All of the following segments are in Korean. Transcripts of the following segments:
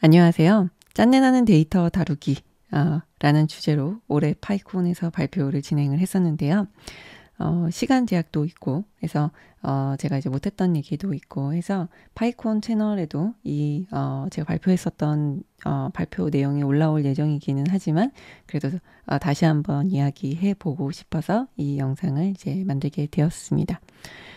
안녕하세요. 짠내나는 데이터 다루기 어, 라는 주제로 올해 파이콘에서 발표를 진행을 했었는데요. 어, 시간 제약도 있고 그래서 어 제가 이제 못했던 얘기도 있고 해서 파이콘 채널에도 이 어 제가 발표했었던 어 발표 내용이 올라올 예정이기는 하지만 그래도 어 다시 한번 이야기해 보고 싶어서 이 영상을 이제 만들게 되었습니다.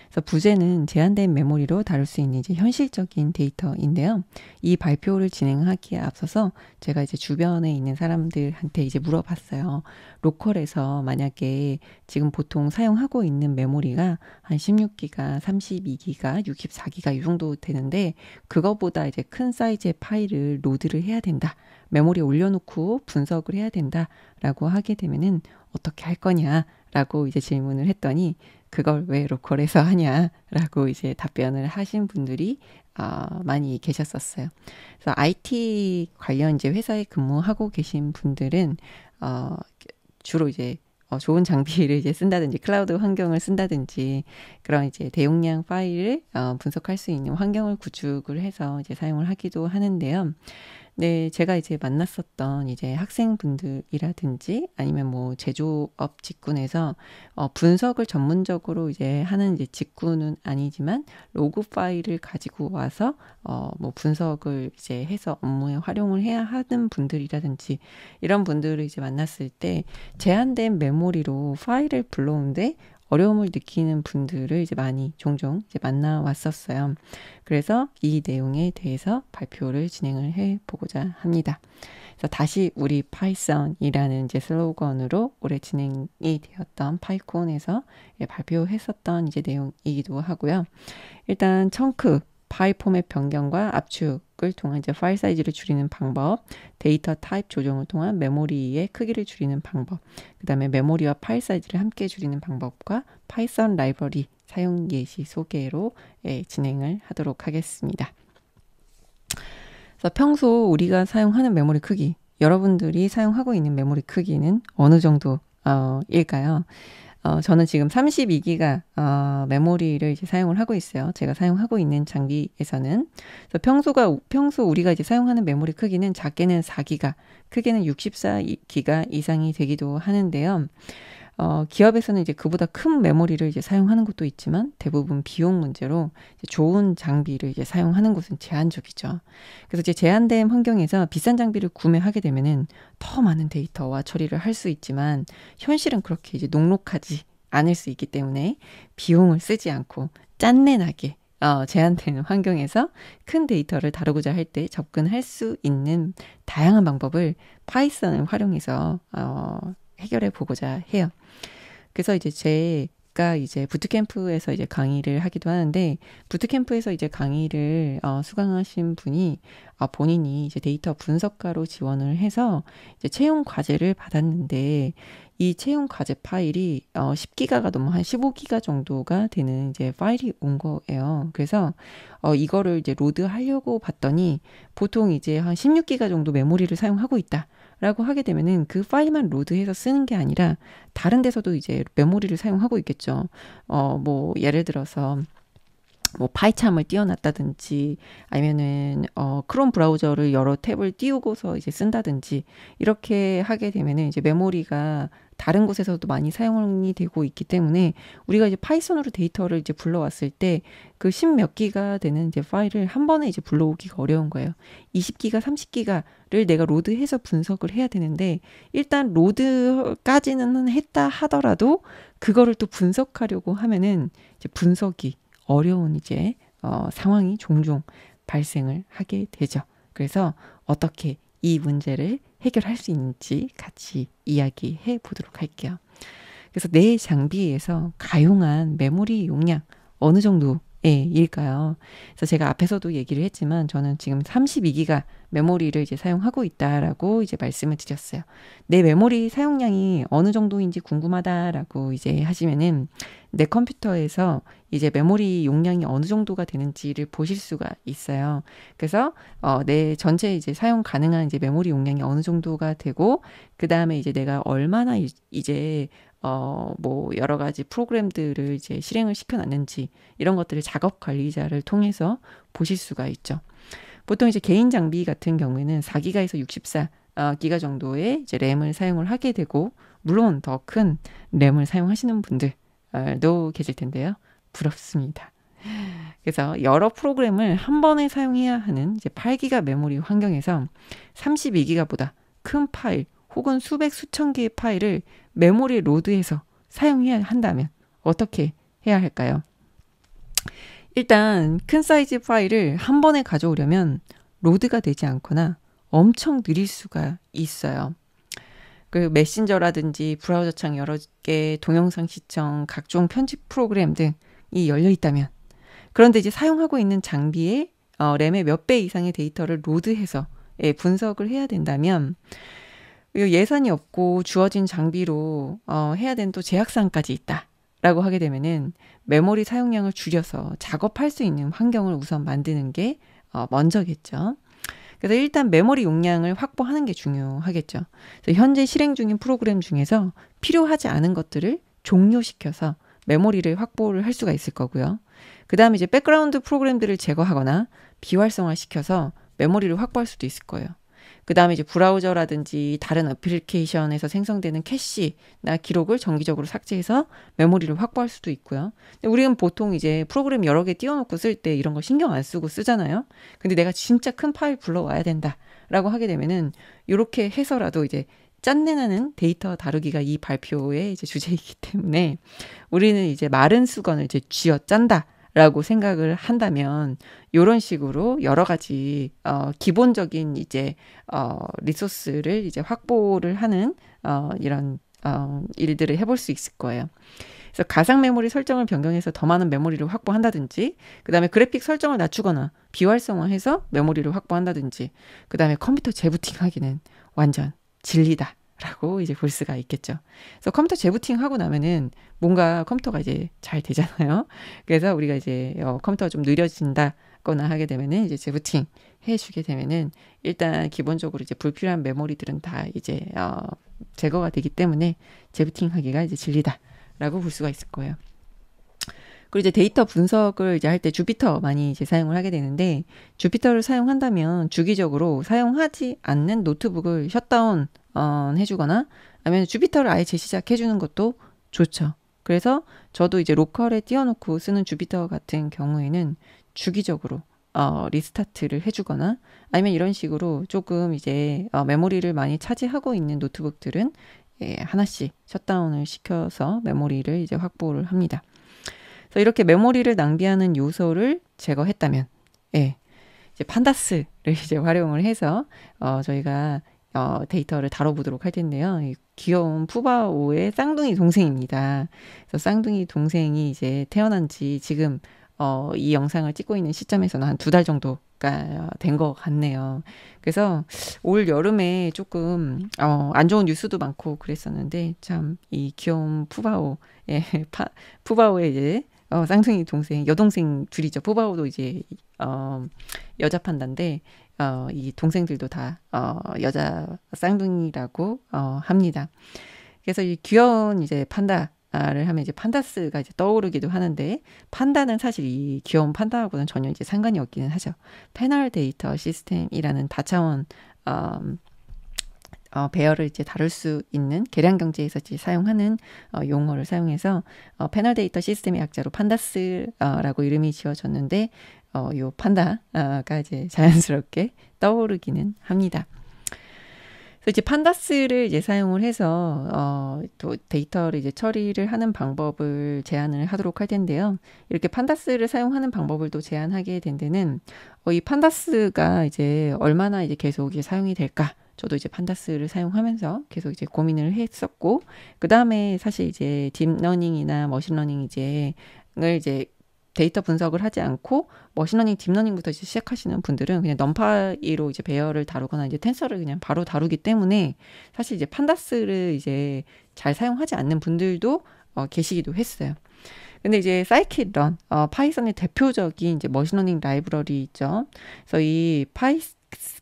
그래서 부제는 제한된 메모리로 다룰 수 있는 이제 현실적인 데이터인데요. 이 발표를 진행하기에 앞서서 제가 이제 주변에 있는 사람들한테 이제 물어봤어요. 로컬에서 만약에 지금 보통 사용하고 있는 메모리가 한 16기가, 32기가, 64기가 이 정도 되는데 그거보다 이제 큰 사이즈의 파일을 로드를 해야 된다. 메모리에 올려놓고 분석을 해야 된다라고 하게 되면은 어떻게 할 거냐라고 이제 질문을 했더니 그걸 왜 로컬에서 하냐라고 이제 답변을 하신 분들이 아, 많이 계셨었어요. 그래서 IT 관련 이제 회사에 근무하고 계신 분들은 어, 주로 이제 어, 좋은 장비를 이제 쓴다든지 클라우드 환경을 쓴다든지 그런 이제 대용량 파일을 어, 분석할 수 있는 환경을 구축을 해서 이제 사용을 하기도 하는데요. 네, 제가 이제 만났었던 이제 학생분들이라든지 아니면 뭐 제조업 직군에서 어, 분석을 전문적으로 이제 하는 이제 직군은 아니지만 로그 파일을 가지고 와서 어, 뭐 분석을 이제 해서 업무에 활용을 해야 하는 분들이라든지 이런 분들을 이제 만났을 때 제한된 메모리로 파일을 불러온데 어려움을 느끼는 분들을 이제 많이 종종 이제 만나 왔었어요. 그래서 이 내용에 대해서 발표를 진행을 해 보고자 합니다. 그래서 다시 우리 파이썬이라는 이제 슬로건으로 올해 진행이 되었던 파이콘에서 발표했었던 이제 내용이기도 하고요. 일단 청크 파일 폼의 변경과 압축을 통한 이제 파일 사이즈를 줄이는 방법, 데이터 타입 조정을 통한 메모리의 크기를 줄이는 방법, 그 다음에 메모리와 파일 사이즈를 함께 줄이는 방법과 파이썬 라이브러리 사용 예시 소개로 예, 진행을 하도록 하겠습니다. 그래서 평소 우리가 사용하는 메모리 크기, 여러분들이 사용하고 있는 메모리 크기는 어느 정도 어, 일까요? 어, 저는 지금 32기가 어, 메모리를 이제 사용을 하고 있어요. 제가 사용하고 있는 장비에서는 그래서 평소가 평소 우리가 이제 사용하는 메모리 크기는 작게는 4기가, 크게는 64기가 이상이 되기도 하는데요. 어, 기업에서는 이제 그보다 큰 메모리를 이제 사용하는 것도 있지만 대부분 비용 문제로 이제 좋은 장비를 이제 사용하는 곳은 제한적이죠. 그래서 이제 제한된 환경에서 비싼 장비를 구매하게 되면은 더 많은 데이터와 처리를 할 수 있지만 현실은 그렇게 이제 녹록하지 않을 수 있기 때문에 비용을 쓰지 않고 짠내나게 어, 제한되는 환경에서 큰 데이터를 다루고자 할 때 접근할 수 있는 다양한 방법을 파이썬을 활용해서 어, 해결해 보고자 해요. 그래서 이제 제가 이제 부트캠프에서 이제 강의를 하기도 하는데 부트캠프에서 이제 강의를 어, 수강하신 분이 어, 본인이 이제 데이터 분석가로 지원을 해서 이제 채용 과제를 받았는데 이 채용 과제 파일이 어, 10기가가 넘어 한 15기가 정도가 되는 이제 파일이 온 거예요. 그래서 어, 이거를 이제 로드하려고 봤더니 보통 이제 한 16기가 정도 메모리를 사용하고 있다. 라고 하게 되면은 그 파일만 로드해서 쓰는 게 아니라 다른 데서도 이제 메모리를 사용하고 있겠죠. 어, 뭐, 예를 들어서 뭐 파이참을 띄워놨다든지 아니면은 어 크롬 브라우저를 여러 탭을 띄우고서 이제 쓴다든지 이렇게 하게 되면은 이제 메모리가 다른 곳에서도 많이 사용이 되고 있기 때문에 우리가 이제 파이썬으로 데이터를 이제 불러왔을 때 그 십 몇 기가 되는 이제 파일을 한 번에 이제 불러오기가 어려운 거예요. 이십 기가 삼십 기가를 내가 로드해서 분석을 해야 되는데 일단 로드까지는 했다 하더라도 그거를 또 분석하려고 하면은 이제 분석이 어려운 이제 어, 상황이 종종 발생을 하게 되죠. 그래서 어떻게 이 문제를 해결할 수 있는지 같이 이야기해 보도록 할게요. 그래서 내 장비에서 가용한 메모리 용량 어느 정도 예, 일까요? 그래서 제가 앞에서도 얘기를 했지만 저는 지금 32기가 메모리를 이제 사용하고 있다라고 이제 말씀을 드렸어요. 내 메모리 사용량이 어느 정도인지 궁금하다라고 이제 하시면은 내 컴퓨터에서 이제 메모리 용량이 어느 정도가 되는지를 보실 수가 있어요. 그래서 어, 내 전체 이제 사용 가능한 이제 메모리 용량이 어느 정도가 되고 그 다음에 이제 내가 얼마나 이제 어, 뭐, 여러 가지 프로그램들을 이제 실행을 시켜놨는지 이런 것들을 작업 관리자를 통해서 보실 수가 있죠. 보통 이제 개인 장비 같은 경우에는 4기가에서 64기가 어, 정도의 이제 램을 사용을 하게 되고, 물론 더 큰 램을 사용하시는 분들도 계실 텐데요. 부럽습니다. 그래서 여러 프로그램을 한 번에 사용해야 하는 이제 8기가 메모리 환경에서 32기가보다 큰 파일 혹은 수백 수천 개의 파일을 메모리 로드해서 사용해야 한다면 어떻게 해야 할까요? 일단 큰 사이즈 파일을 한 번에 가져오려면 로드가 되지 않거나 엄청 느릴 수가 있어요. 그 메신저라든지 브라우저 창 여러 개, 동영상 시청, 각종 편집 프로그램 등이 열려 있다면 그런데 이제 사용하고 있는 장비에 어, 램의 몇 배 이상의 데이터를 로드해서 예, 분석을 해야 된다면 그리고 예산이 없고 주어진 장비로 어, 해야 되는 또제약상까지 있다. 라고 하게 되면은 메모리 사용량을 줄여서 작업할 수 있는 환경을 우선 만드는 게 어, 먼저겠죠. 그래서 일단 메모리 용량을 확보하는 게 중요하겠죠. 그래서 현재 실행 중인 프로그램 중에서 필요하지 않은 것들을 종료시켜서 메모리를 확보를 할 수가 있을 거고요. 그 다음에 이제 백그라운드 프로그램들을 제거하거나 비활성화시켜서 메모리를 확보할 수도 있을 거예요. 그 다음에 이제 브라우저라든지 다른 어플리케이션에서 생성되는 캐시나 기록을 정기적으로 삭제해서 메모리를 확보할 수도 있고요. 우리는 보통 이제 프로그램 여러 개 띄워놓고 쓸 때 이런 거 신경 안 쓰고 쓰잖아요. 근데 내가 진짜 큰 파일 불러와야 된다라고 하게 되면은 이렇게 해서라도 이제 짠내나는 데이터 다루기가 이 발표의 이제 주제이기 때문에 우리는 이제 마른 수건을 이제 쥐어 짠다. 라고 생각을 한다면, 요런 식으로 여러 가지, 어, 기본적인 이제, 어, 리소스를 이제 확보를 하는, 어, 이런, 어, 일들을 해볼 수 있을 거예요. 그래서 가상 메모리 설정을 변경해서 더 많은 메모리를 확보한다든지, 그 다음에 그래픽 설정을 낮추거나 비활성화해서 메모리를 확보한다든지, 그 다음에 컴퓨터 재부팅하기는 완전 진리다. 라고 이제 볼 수가 있겠죠. 그래서 컴퓨터 재부팅하고 나면은 뭔가 컴퓨터가 이제 잘 되잖아요. 그래서 우리가 이제 어, 컴퓨터가 좀 느려진다거나 하게 되면은 이제 재부팅 해주게 되면은 일단 기본적으로 이제 불필요한 메모리들은 다 이제 어, 제거가 되기 때문에 재부팅하기가 이제 진리다라고 볼 수가 있을 거예요. 그리고 이제 데이터 분석을 이제 할 때 주피터 많이 이제 사용을 하게 되는데 주피터를 사용한다면 주기적으로 사용하지 않는 노트북을 셧다운 어, 해주거나 아니면 주피터를 아예 재시작해주는 것도 좋죠. 그래서 저도 이제 로컬에 띄워놓고 쓰는 주피터 같은 경우에는 주기적으로 어, 리스타트를 해주거나 아니면 이런 식으로 조금 이제 어, 메모리를 많이 차지하고 있는 노트북들은 예, 하나씩 셧다운을 시켜서 메모리를 이제 확보를 합니다. 그래서 이렇게 메모리를 낭비하는 요소를 제거했다면, 예, 이제 판다스를 이제 활용을 해서 어, 저희가 어, 데이터를 다뤄보도록 할 텐데요. 이 귀여운 푸바오의 쌍둥이 동생입니다. 그래서 쌍둥이 동생이 이제 태어난 지 지금 어, 이 영상을 찍고 있는 시점에서는 한 두 달 정도 가 된 것 같네요. 그래서 올 여름에 조금 어, 안 좋은 뉴스도 많고 그랬었는데 참 이 귀여운 푸바오의 파, 푸바오의 이제 어, 쌍둥이 동생 여동생 둘이죠. 푸바오도 이제 어, 여자 판단데 어, 이 동생들도 다 어, 여자 쌍둥이라고 어, 합니다. 그래서 이 귀여운 이제 판다를 하면 이제 판다스가 이제 떠오르기도 하는데 판다는 사실 이 귀여운 판다하고는 전혀 이제 상관이 없기는 하죠. 패널 데이터 시스템이라는 다차원 어, 어, 배열을 이제 다룰 수 있는 계량 경제에서 이제 사용하는 어, 용어를 사용해서 어, 패널 데이터 시스템의 약자로 판다스라고 이름이 지어졌는데 어, 요 판다가 이제 자연스럽게 떠오르기는 합니다. 그래서 이제 판다스를 이제 사용을 해서 어, 또 데이터를 이제 처리를 하는 방법을 제안을 하도록 할 텐데요. 이렇게 판다스를 사용하는 방법을 또 제안하게 된 데는 어, 이 판다스가 이제 얼마나 이제 계속 이제 사용이 될까? 저도 이제 판다스를 사용하면서 계속 이제 고민을 했었고 그 다음에 사실 이제 딥러닝이나 머신러닝 이제을 이제 데이터 분석을 하지 않고 머신러닝, 딥러닝부터 이제 시작하시는 분들은 그냥 넘파이로 이제 배열을 다루거나 이제 텐서를 그냥 바로 다루기 때문에 사실 이제 판다스를 이제 잘 사용하지 않는 분들도 어, 계시기도 했어요. 근데 이제 사이킷런, 어, 파이썬의 대표적인 이제 머신러닝 라이브러리 죠 그래서 이 파이,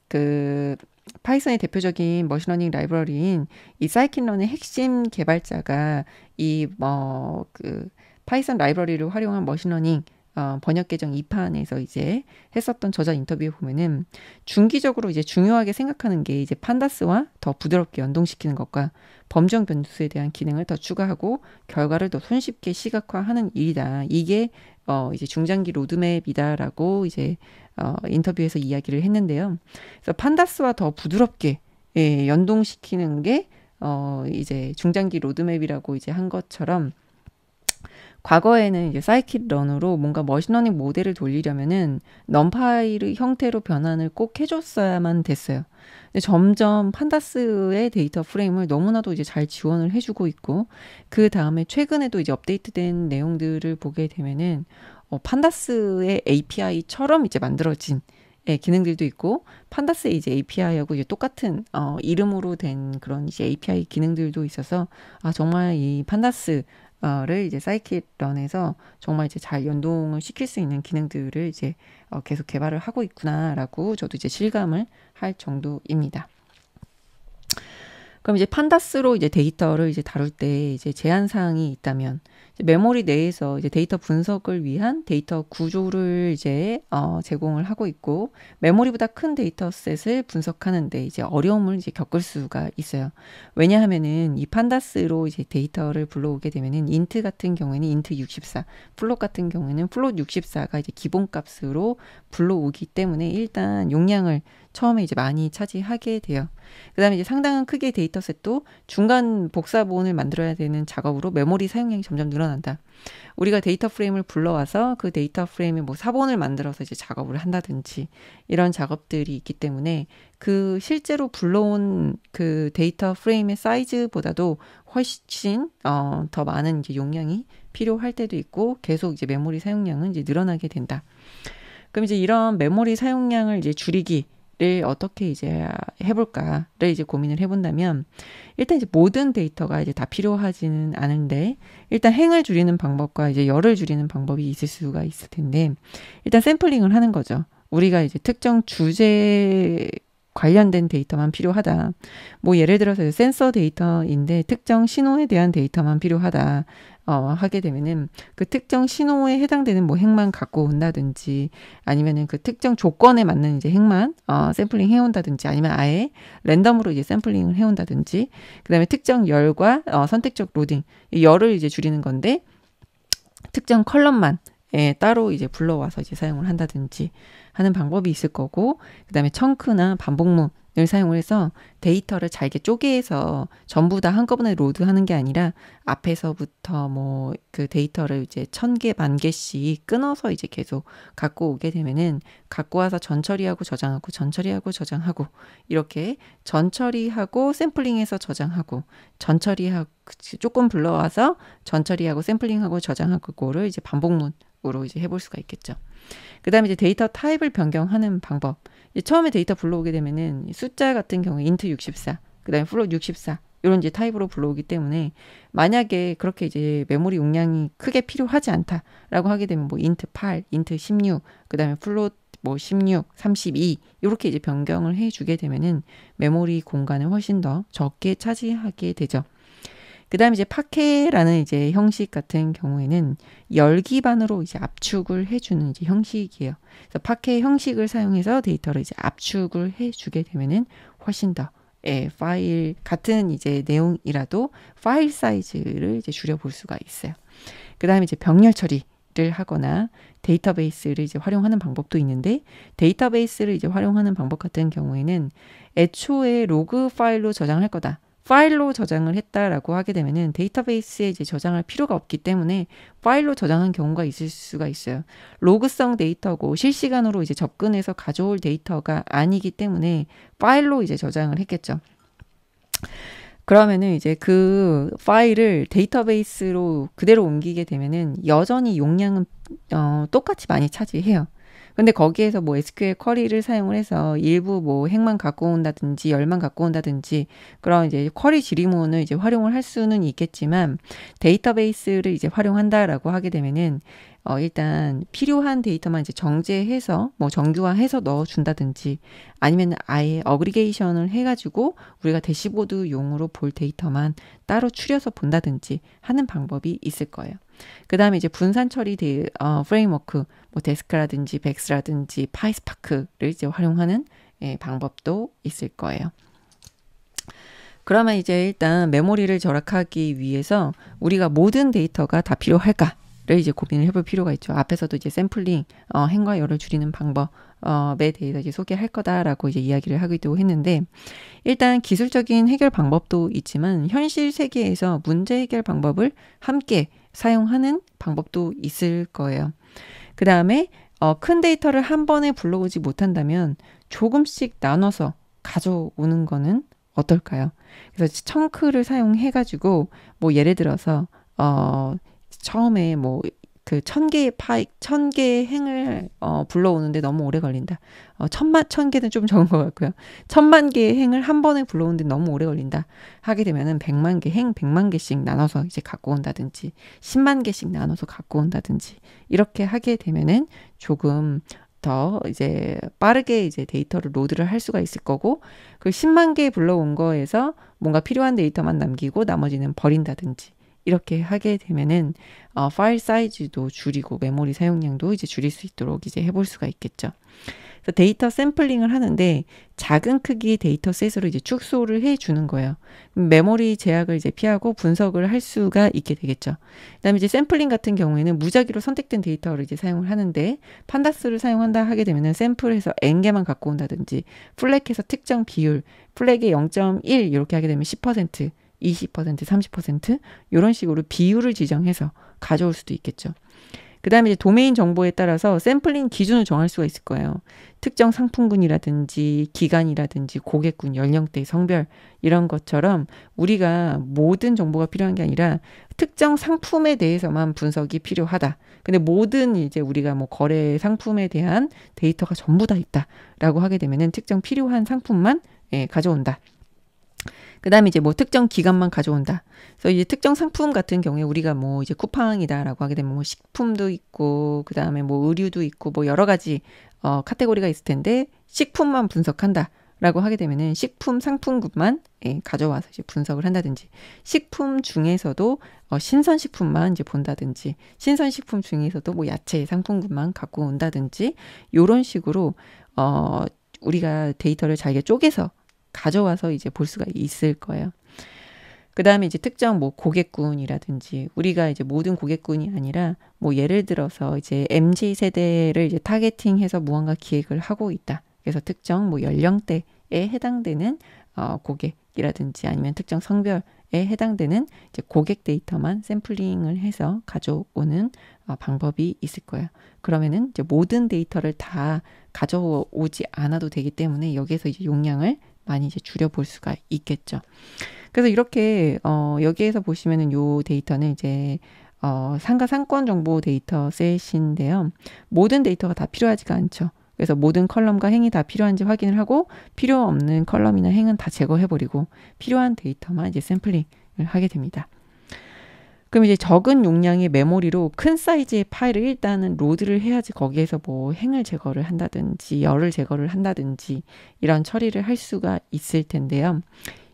그, 파이썬의 대표적인 머신러닝 라이브러리인 이 사이킷런의 핵심 개발자가 이뭐그 파이썬 라이브러리를 활용한 머신러닝 어, 번역 계정 2판에서 이제 했었던 저자 인터뷰에 보면은 중기적으로 이제 중요하게 생각하는 게 이제 판다스와 더 부드럽게 연동시키는 것과 범정 변수에 대한 기능을 더 추가하고 결과를 더 손쉽게 시각화하는 일이다. 이게 어 이제 중장기 로드맵이다라고 이제 어 인터뷰에서 이야기를 했는데요. 그래서 판다스와 더 부드럽게 예, 연동시키는 게어 이제 중장기 로드맵이라고 이제 한 것처럼 과거에는 이제 사이킷런으로 뭔가 머신러닝 모델을 돌리려면은 넘파이의 형태로 변환을 꼭 해줬어야만 됐어요. 근데 점점 판다스의 데이터 프레임을 너무나도 이제 잘 지원을 해주고 있고 그 다음에 최근에도 이제 업데이트된 내용들을 보게 되면은 어, 판다스의 API처럼 이제 만들어진 예, 기능들도 있고 판다스 이제 API하고 이제 똑같은 어, 이름으로 된 그런 이제 API 기능들도 있어서 아 정말 이 판다스 어를 이제 사이킷런에서 정말 이제 잘 연동을 시킬 수 있는 기능들을 이제 어, 계속 개발을 하고 있구나라고 저도 이제 실감을 할 정도입니다. 그럼 이제 판다스로 이제 데이터를 이제 다룰 때 이제 제한 사항이 있다면 메모리 내에서 이제 데이터 분석을 위한 데이터 구조를 이제 어, 제공을 하고 있고 메모리보다 큰 데이터셋을 분석하는데 이제 어려움을 이제 겪을 수가 있어요. 왜냐하면은 이 판다스로 이제 데이터를 불러오게 되면은 인트 같은 경우에는 인트 64, 플롯 같은 경우에는 플롯 64가 이제 기본값으로 불러오기 때문에 일단 용량을 처음에 이제 많이 차지하게 돼요. 그다음에 이제 상당한 크기의 데이터셋도 중간 복사본을 만들어야 되는 작업으로 메모리 사용량이 점점 늘어나. 보관한다. 우리가 데이터 프레임을 불러와서 그 데이터 프레임에 뭐 사본을 만들어서 이제 작업을 한다든지 이런 작업들이 있기 때문에 그 실제로 불러온 그 데이터 프레임의 사이즈보다도 훨씬 어, 더 많은 이제 용량이 필요할 때도 있고 계속 이제 메모리 사용량은 이제 늘어나게 된다. 그럼 이제 이런 메모리 사용량을 이제 줄이기 를 네, 어떻게 이제 해볼까를 이제 고민을 해본다면 일단 이제 모든 데이터가 이제 다 필요하지는 않은데 일단 행을 줄이는 방법과 이제 열을 줄이는 방법이 있을 수가 있을 텐데 일단 샘플링을 하는 거죠. 우리가 이제 특정 주제 관련된 데이터만 필요하다. 뭐 예를 들어서 센서 데이터인데 특정 신호에 대한 데이터만 필요하다. 어, 하게 되면은 그 특정 신호에 해당되는 뭐 핵만 갖고 온다든지 아니면은 그 특정 조건에 맞는 이제 핵만 어, 샘플링 해온다든지 아니면 아예 랜덤으로 이제 샘플링을 해온다든지 그다음에 특정 열과 어, 선택적 로딩 이 열을 이제 줄이는 건데 특정 컬럼만 예, 따로 이제 불러와서 이제 사용을 한다든지 하는 방법이 있을 거고 그다음에 청크나 반복문 을 사용을 해서 데이터를 잘게 쪼개서 전부 다 한꺼번에 로드하는 게 아니라 앞에서부터 뭐 그 데이터를 이제 천 개, 만 개씩 끊어서 이제 계속 갖고 오게 되면은 갖고 와서 전처리하고 저장하고 전처리하고 저장하고 이렇게 전처리하고 샘플링해서 저장하고 전처리하고 조금 불러와서 전처리하고 샘플링하고 저장하고를 그거 이제 반복문 으로 이제 해볼 수가 있겠죠. 그다음에 이제 데이터 타입을 변경하는 방법. 처음에 데이터 불러오게 되면은 숫자 같은 경우 인트 64, 그다음에 플롯 64 이런 이제 타입으로 불러오기 때문에 만약에 그렇게 이제 메모리 용량이 크게 필요하지 않다라고 하게 되면 뭐 인트 8, 인트 16, 그다음에 플롯 뭐 16, 32 이렇게 이제 변경을 해 주게 되면은 메모리 공간을 훨씬 더 적게 차지하게 되죠. 그다음에 이제 파케라는 이제 형식 같은 경우에는 열 기반으로 이제 압축을 해주는 이제 형식이에요. 그래서 파케 형식을 사용해서 데이터를 이제 압축을 해주게 되면은 훨씬 더 예, 파일 같은 이제 내용이라도 파일 사이즈를 이제 줄여볼 수가 있어요. 그다음에 이제 병렬 처리 를 하거나 데이터베이스를 이제 활용하는 방법도 있는데 데이터베이스를 이제 활용하는 방법 같은 경우에는 애초에 로그 파일로 저장할 거다. 파일로 저장을 했다라고 하게 되면은 데이터베이스에 이제 저장할 필요가 없기 때문에 파일로 저장한 경우가 있을 수가 있어요. 로그성 데이터고 실시간으로 이제 접근해서 가져올 데이터가 아니기 때문에 파일로 이제 저장을 했겠죠. 그러면은 이제 그 파일을 데이터베이스로 그대로 옮기게 되면은 여전히 용량은 어, 똑같이 많이 차지해요. 근데 거기에서 뭐 SQL 쿼리를 사용을 해서 일부 뭐 행만 갖고 온다든지 열만 갖고 온다든지 그런 이제 쿼리 지리문을 이제 활용을 할 수는 있겠지만 데이터베이스를 이제 활용한다라고 하게 되면은 어, 일단 필요한 데이터만 이제 정제해서 뭐 정규화해서 넣어준다든지 아니면 아예 어그리게이션을 해가지고 우리가 대시보드 용으로 볼 데이터만 따로 추려서 본다든지 하는 방법이 있을 거예요. 그 다음에 이제 분산 처리 데, 어, 프레임워크, 뭐 데스크라든지 백스라든지 파이스파크를 이제 활용하는 예, 방법도 있을 거예요. 그러면 이제 일단 메모리를 절약하기 위해서 우리가 모든 데이터가 다 필요할까? 를 이제 고민을 해볼 필요가 있죠. 앞에서도 이제 샘플링, 어, 행과 열을 줄이는 방법, 어,에 대해서 이제 소개할 거다라고 이제 이야기를 하기도 했는데, 일단 기술적인 해결 방법도 있지만, 현실 세계에서 문제 해결 방법을 함께 사용하는 방법도 있을 거예요. 그 다음에 어, 큰 데이터를 한 번에 불러오지 못한다면 조금씩 나눠서 가져오는 거는 어떨까요? 그래서 청크를 사용해가지고 뭐 예를 들어서 어, 처음에 뭐 그천 개의 파이, 천 개의 행을 어, 불러오는데 너무 오래 걸린다. 어, 천만 천 개는 좀 적은 것 같고요. 천만 개의 행을 한 번에 불러오는데 너무 오래 걸린다. 하게 되면은 백만 개 행, 백만 개씩 나눠서 이제 갖고 온다든지, 십만 개씩 나눠서 갖고 온다든지 이렇게 하게 되면은 조금 더 이제 빠르게 이제 데이터를 로드를 할 수가 있을 거고 그십만개 불러온 거에서 뭔가 필요한 데이터만 남기고 나머지는 버린다든지 이렇게 하게 되면은 어, 파일 사이즈도 줄이고 메모리 사용량도 이제 줄일 수 있도록 이제 해볼 수가 있겠죠. 그래서 데이터 샘플링을 하는데 작은 크기의 데이터 셋으로 이제 축소를 해 주는 거예요. 메모리 제약을 이제 피하고 분석을 할 수가 있게 되겠죠. 그다음에 이제 샘플링 같은 경우에는 무작위로 선택된 데이터를 이제 사용을 하는데 판다스를 사용한다 하게 되면은 샘플에서 n 개만 갖고 온다든지 플렉에서 특정 비율 플렉의 0.1 이렇게 하게 되면 10% 20%, 30% 이런 식으로 비율을 지정해서 가져올 수도 있겠죠. 그 다음에 도메인 정보에 따라서 샘플링 기준을 정할 수가 있을 거예요. 특정 상품군이라든지 기간이라든지 고객군, 연령대, 성별 이런 것처럼 우리가 모든 정보가 필요한 게 아니라 특정 상품에 대해서만 분석이 필요하다. 근데 모든 이제 우리가 뭐 거래 상품에 대한 데이터가 전부 다 있다라고 하게 되면은 특정 필요한 상품만 예, 가져온다. 그다음에 이제 뭐 특정 기간만 가져온다. 그래서 이제 특정 상품 같은 경우에 우리가 뭐 이제 쿠팡이다라고 하게 되면 뭐 식품도 있고 그다음에 뭐 의류도 있고 뭐 여러 가지 어 카테고리가 있을 텐데 식품만 분석한다. 라고 하게 되면은 식품 상품군만 예, 가져와서 이제 분석을 한다든지 식품 중에서도 어, 신선식품만 이제 본다든지 신선식품 중에서도 뭐 야채 상품군만 갖고 온다든지 요런 식으로 어 우리가 데이터를 잘게 쪼개서 가져와서 이제 볼 수가 있을 거예요. 그 다음에 이제 특정 뭐 고객군이라든지 우리가 이제 모든 고객군이 아니라 뭐 예를 들어서 이제 MZ 세대를 이제 타겟팅해서 무언가 기획을 하고 있다. 그래서 특정 뭐 연령대에 해당되는 어, 고객이라든지 아니면 특정 성별에 해당되는 이제 고객 데이터만 샘플링을 해서 가져오는 어, 방법이 있을 거예요. 그러면은 이제 모든 데이터를 다 가져오지 않아도 되기 때문에 여기에서 이제 용량을 많이 이제 줄여볼 수가 있겠죠. 그래서 이렇게 어 여기에서 보시면은 요 데이터는 이제 어 상가 상권 정보 데이터셋인데요. 모든 데이터가 다 필요하지가 않죠. 그래서 모든 컬럼과 행이 다 필요한지 확인을 하고 필요 없는 컬럼이나 행은 다 제거해버리고 필요한 데이터만 이제 샘플링을 하게 됩니다. 그럼 이제 적은 용량의 메모리로 큰 사이즈의 파일을 일단은 로드를 해야지 거기에서 뭐 행을 제거를 한다든지 열을 제거를 한다든지 이런 처리를 할 수가 있을 텐데요.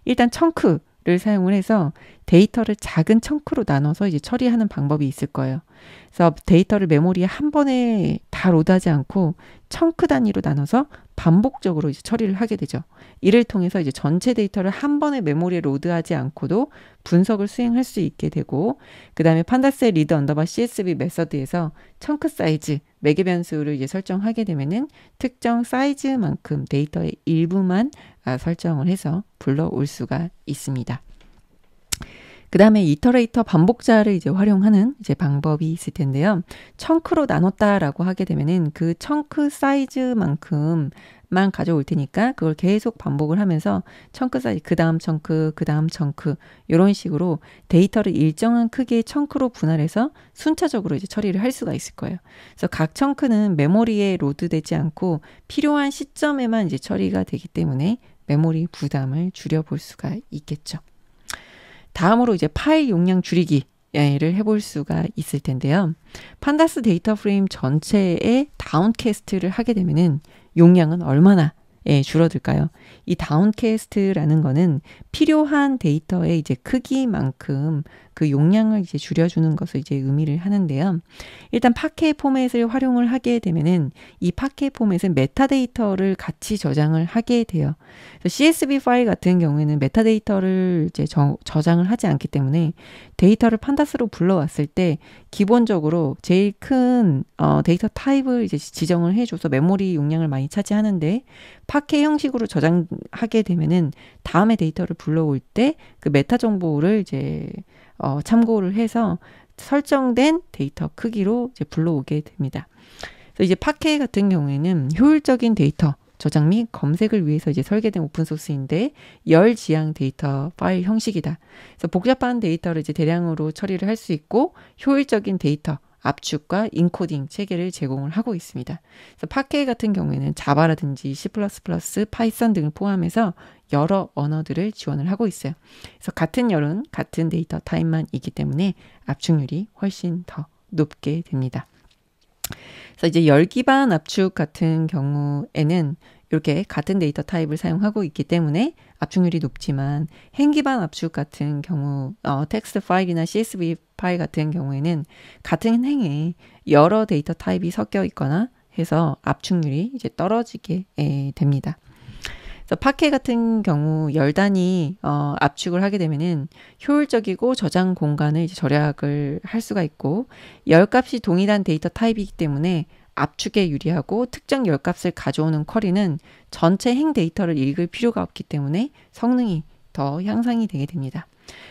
일단 청크 를 사용을 해서 데이터를 작은 청크로 나눠서 이제 처리하는 방법이 있을 거예요. 그래서 데이터를 메모리에 한 번에 다 로드하지 않고 청크 단위로 나눠서 반복적으로 이제 처리를 하게 되죠. 이를 통해서 이제 전체 데이터를 한 번에 메모리에 로드하지 않고도 분석을 수행할 수 있게 되고 그 다음에 판다스의 리드 언더바 CSV 메서드에서 청크 사이즈 매개 변수를 이제 설정하게 되면은 특정 사이즈만큼 데이터의 일부만 아, 설정을 해서 불러올 수가 있습니다. 그 다음에 이터레이터 반복자를 이제 활용하는 이제 방법이 있을 텐데요. 청크로 나눴다라고 하게 되면은 그 청크 사이즈만큼 만 가져올 테니까 그걸 계속 반복을 하면서 청크 사이즈, 그 다음 청크, 그 다음 청크, 이런 식으로 데이터를 일정한 크기의 청크로 분할해서 순차적으로 이제 처리를 할 수가 있을 거예요. 그래서 각 청크는 메모리에 로드되지 않고 필요한 시점에만 이제 처리가 되기 때문에 메모리 부담을 줄여볼 수가 있겠죠. 다음으로 이제 파일 용량 줄이기를 해볼 수가 있을 텐데요. 판다스 데이터 프레임 전체에 다운캐스트를 하게 되면 용량은 얼마나 예, 줄어들까요? 이 다운캐스트라는 거는 필요한 데이터의 이제 크기만큼 그 용량을 이제 줄여주는 것을 이제 의미를 하는데요. 일단 파케 포맷을 활용을 하게 되면은 이 파케 포맷은 메타데이터를 같이 저장을 하게 돼요. CSV 파일 같은 경우에는 메타데이터를 이제 저, 저장을 하지 않기 때문에 데이터를 판다스로 불러왔을 때 기본적으로 제일 큰 어, 데이터 타입을 이제 지정을 해줘서 메모리 용량을 많이 차지하는데 파케 형식으로 저장하게 되면은 다음에 데이터를 불러올 때 그 메타 정보를 이제 어, 참고를 해서 설정된 데이터 크기로 이제 불러오게 됩니다. 그래서 이제 파케 같은 경우에는 효율적인 데이터 저장 및 검색을 위해서 이제 설계된 오픈소스인데 열 지향 데이터 파일 형식이다. 그래서 복잡한 데이터를 이제 대량으로 처리를 할 수 있고 효율적인 데이터 압축과 인코딩 체계를 제공을 하고 있습니다. 그래서 파케이 같은 경우에는 자바라든지 C++, 파이썬 등을 포함해서 여러 언어들을 지원을 하고 있어요. 그래서 같은 열은 같은 데이터 타입만 이기 때문에 압축률이 훨씬 더 높게 됩니다. 그래서 이제 열기반 압축 같은 경우에는 이렇게 같은 데이터 타입을 사용하고 있기 때문에 압축률이 높지만 행 기반 압축 같은 경우 어, 텍스트 파일이나 CSV 파일 같은 경우에는 같은 행에 여러 데이터 타입이 섞여 있거나 해서 압축률이 이제 떨어지게 에, 예, 됩니다. 그래서 파케 같은 경우 열단이 어, 압축을 하게 되면은 효율적이고 저장 공간을 절약을 할 수가 있고 열 값이 동일한 데이터 타입이기 때문에 압축에 유리하고 특정 열값을 가져오는 커리는 전체 행 데이터를 읽을 필요가 없기 때문에 성능이 더 향상이 되게 됩니다.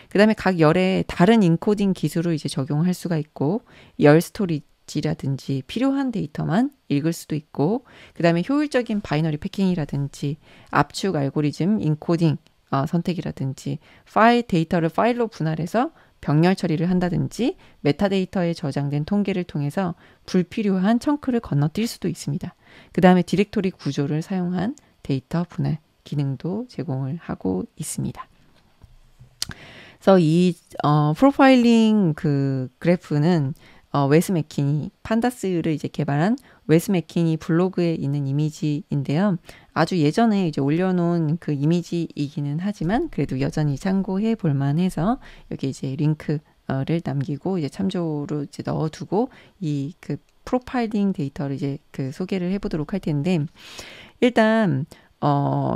그 다음에 각 열에 다른 인코딩 기술을 이제 적용할 수가 있고, 열 스토리지라든지 필요한 데이터만 읽을 수도 있고, 그 다음에 효율적인 바이너리 패킹이라든지 압축 알고리즘 인코딩 어, 선택이라든지 파일 데이터를 파일로 분할해서 병렬 처리를 한다든지 메타데이터에 저장된 통계를 통해서 불필요한 청크를 건너뛸 수도 있습니다. 그 다음에 디렉토리 구조를 사용한 데이터 분할 기능도 제공을 하고 있습니다. 그래서 이 어, 프로파일링 그 그래프는 어, 웨스 맥키니 판다스를 이제 개발한 웨스 맥키니 블로그에 있는 이미지인데요. 아주 예전에 이제 올려놓은 그 이미지이기는 하지만 그래도 여전히 참고해 볼만해서 여기 이제 링크를 남기고 이제 참조로 이제 넣어두고 이 그 프로파일링 데이터를 이제 그 소개를 해보도록 할 텐데 일단 어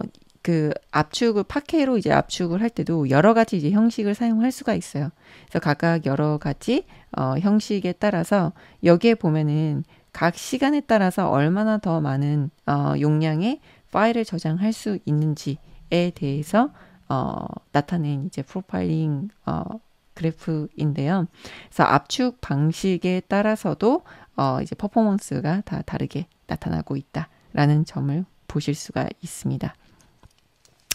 그 압축을 파케로 이제 압축을 할 때도 여러 가지 이제 형식을 사용할 수가 있어요. 그래서 각각 여러 가지 어 형식에 따라서 여기에 보면은 각 시간에 따라서 얼마나 더 많은 어 용량의 파일을 저장할 수 있는지에 대해서 어 나타낸 이제 프로파일링 어 그래프인데요. 그래서 압축 방식에 따라서도 어 이제 퍼포먼스가 다 다르게 나타나고 있다라는 점을 보실 수가 있습니다.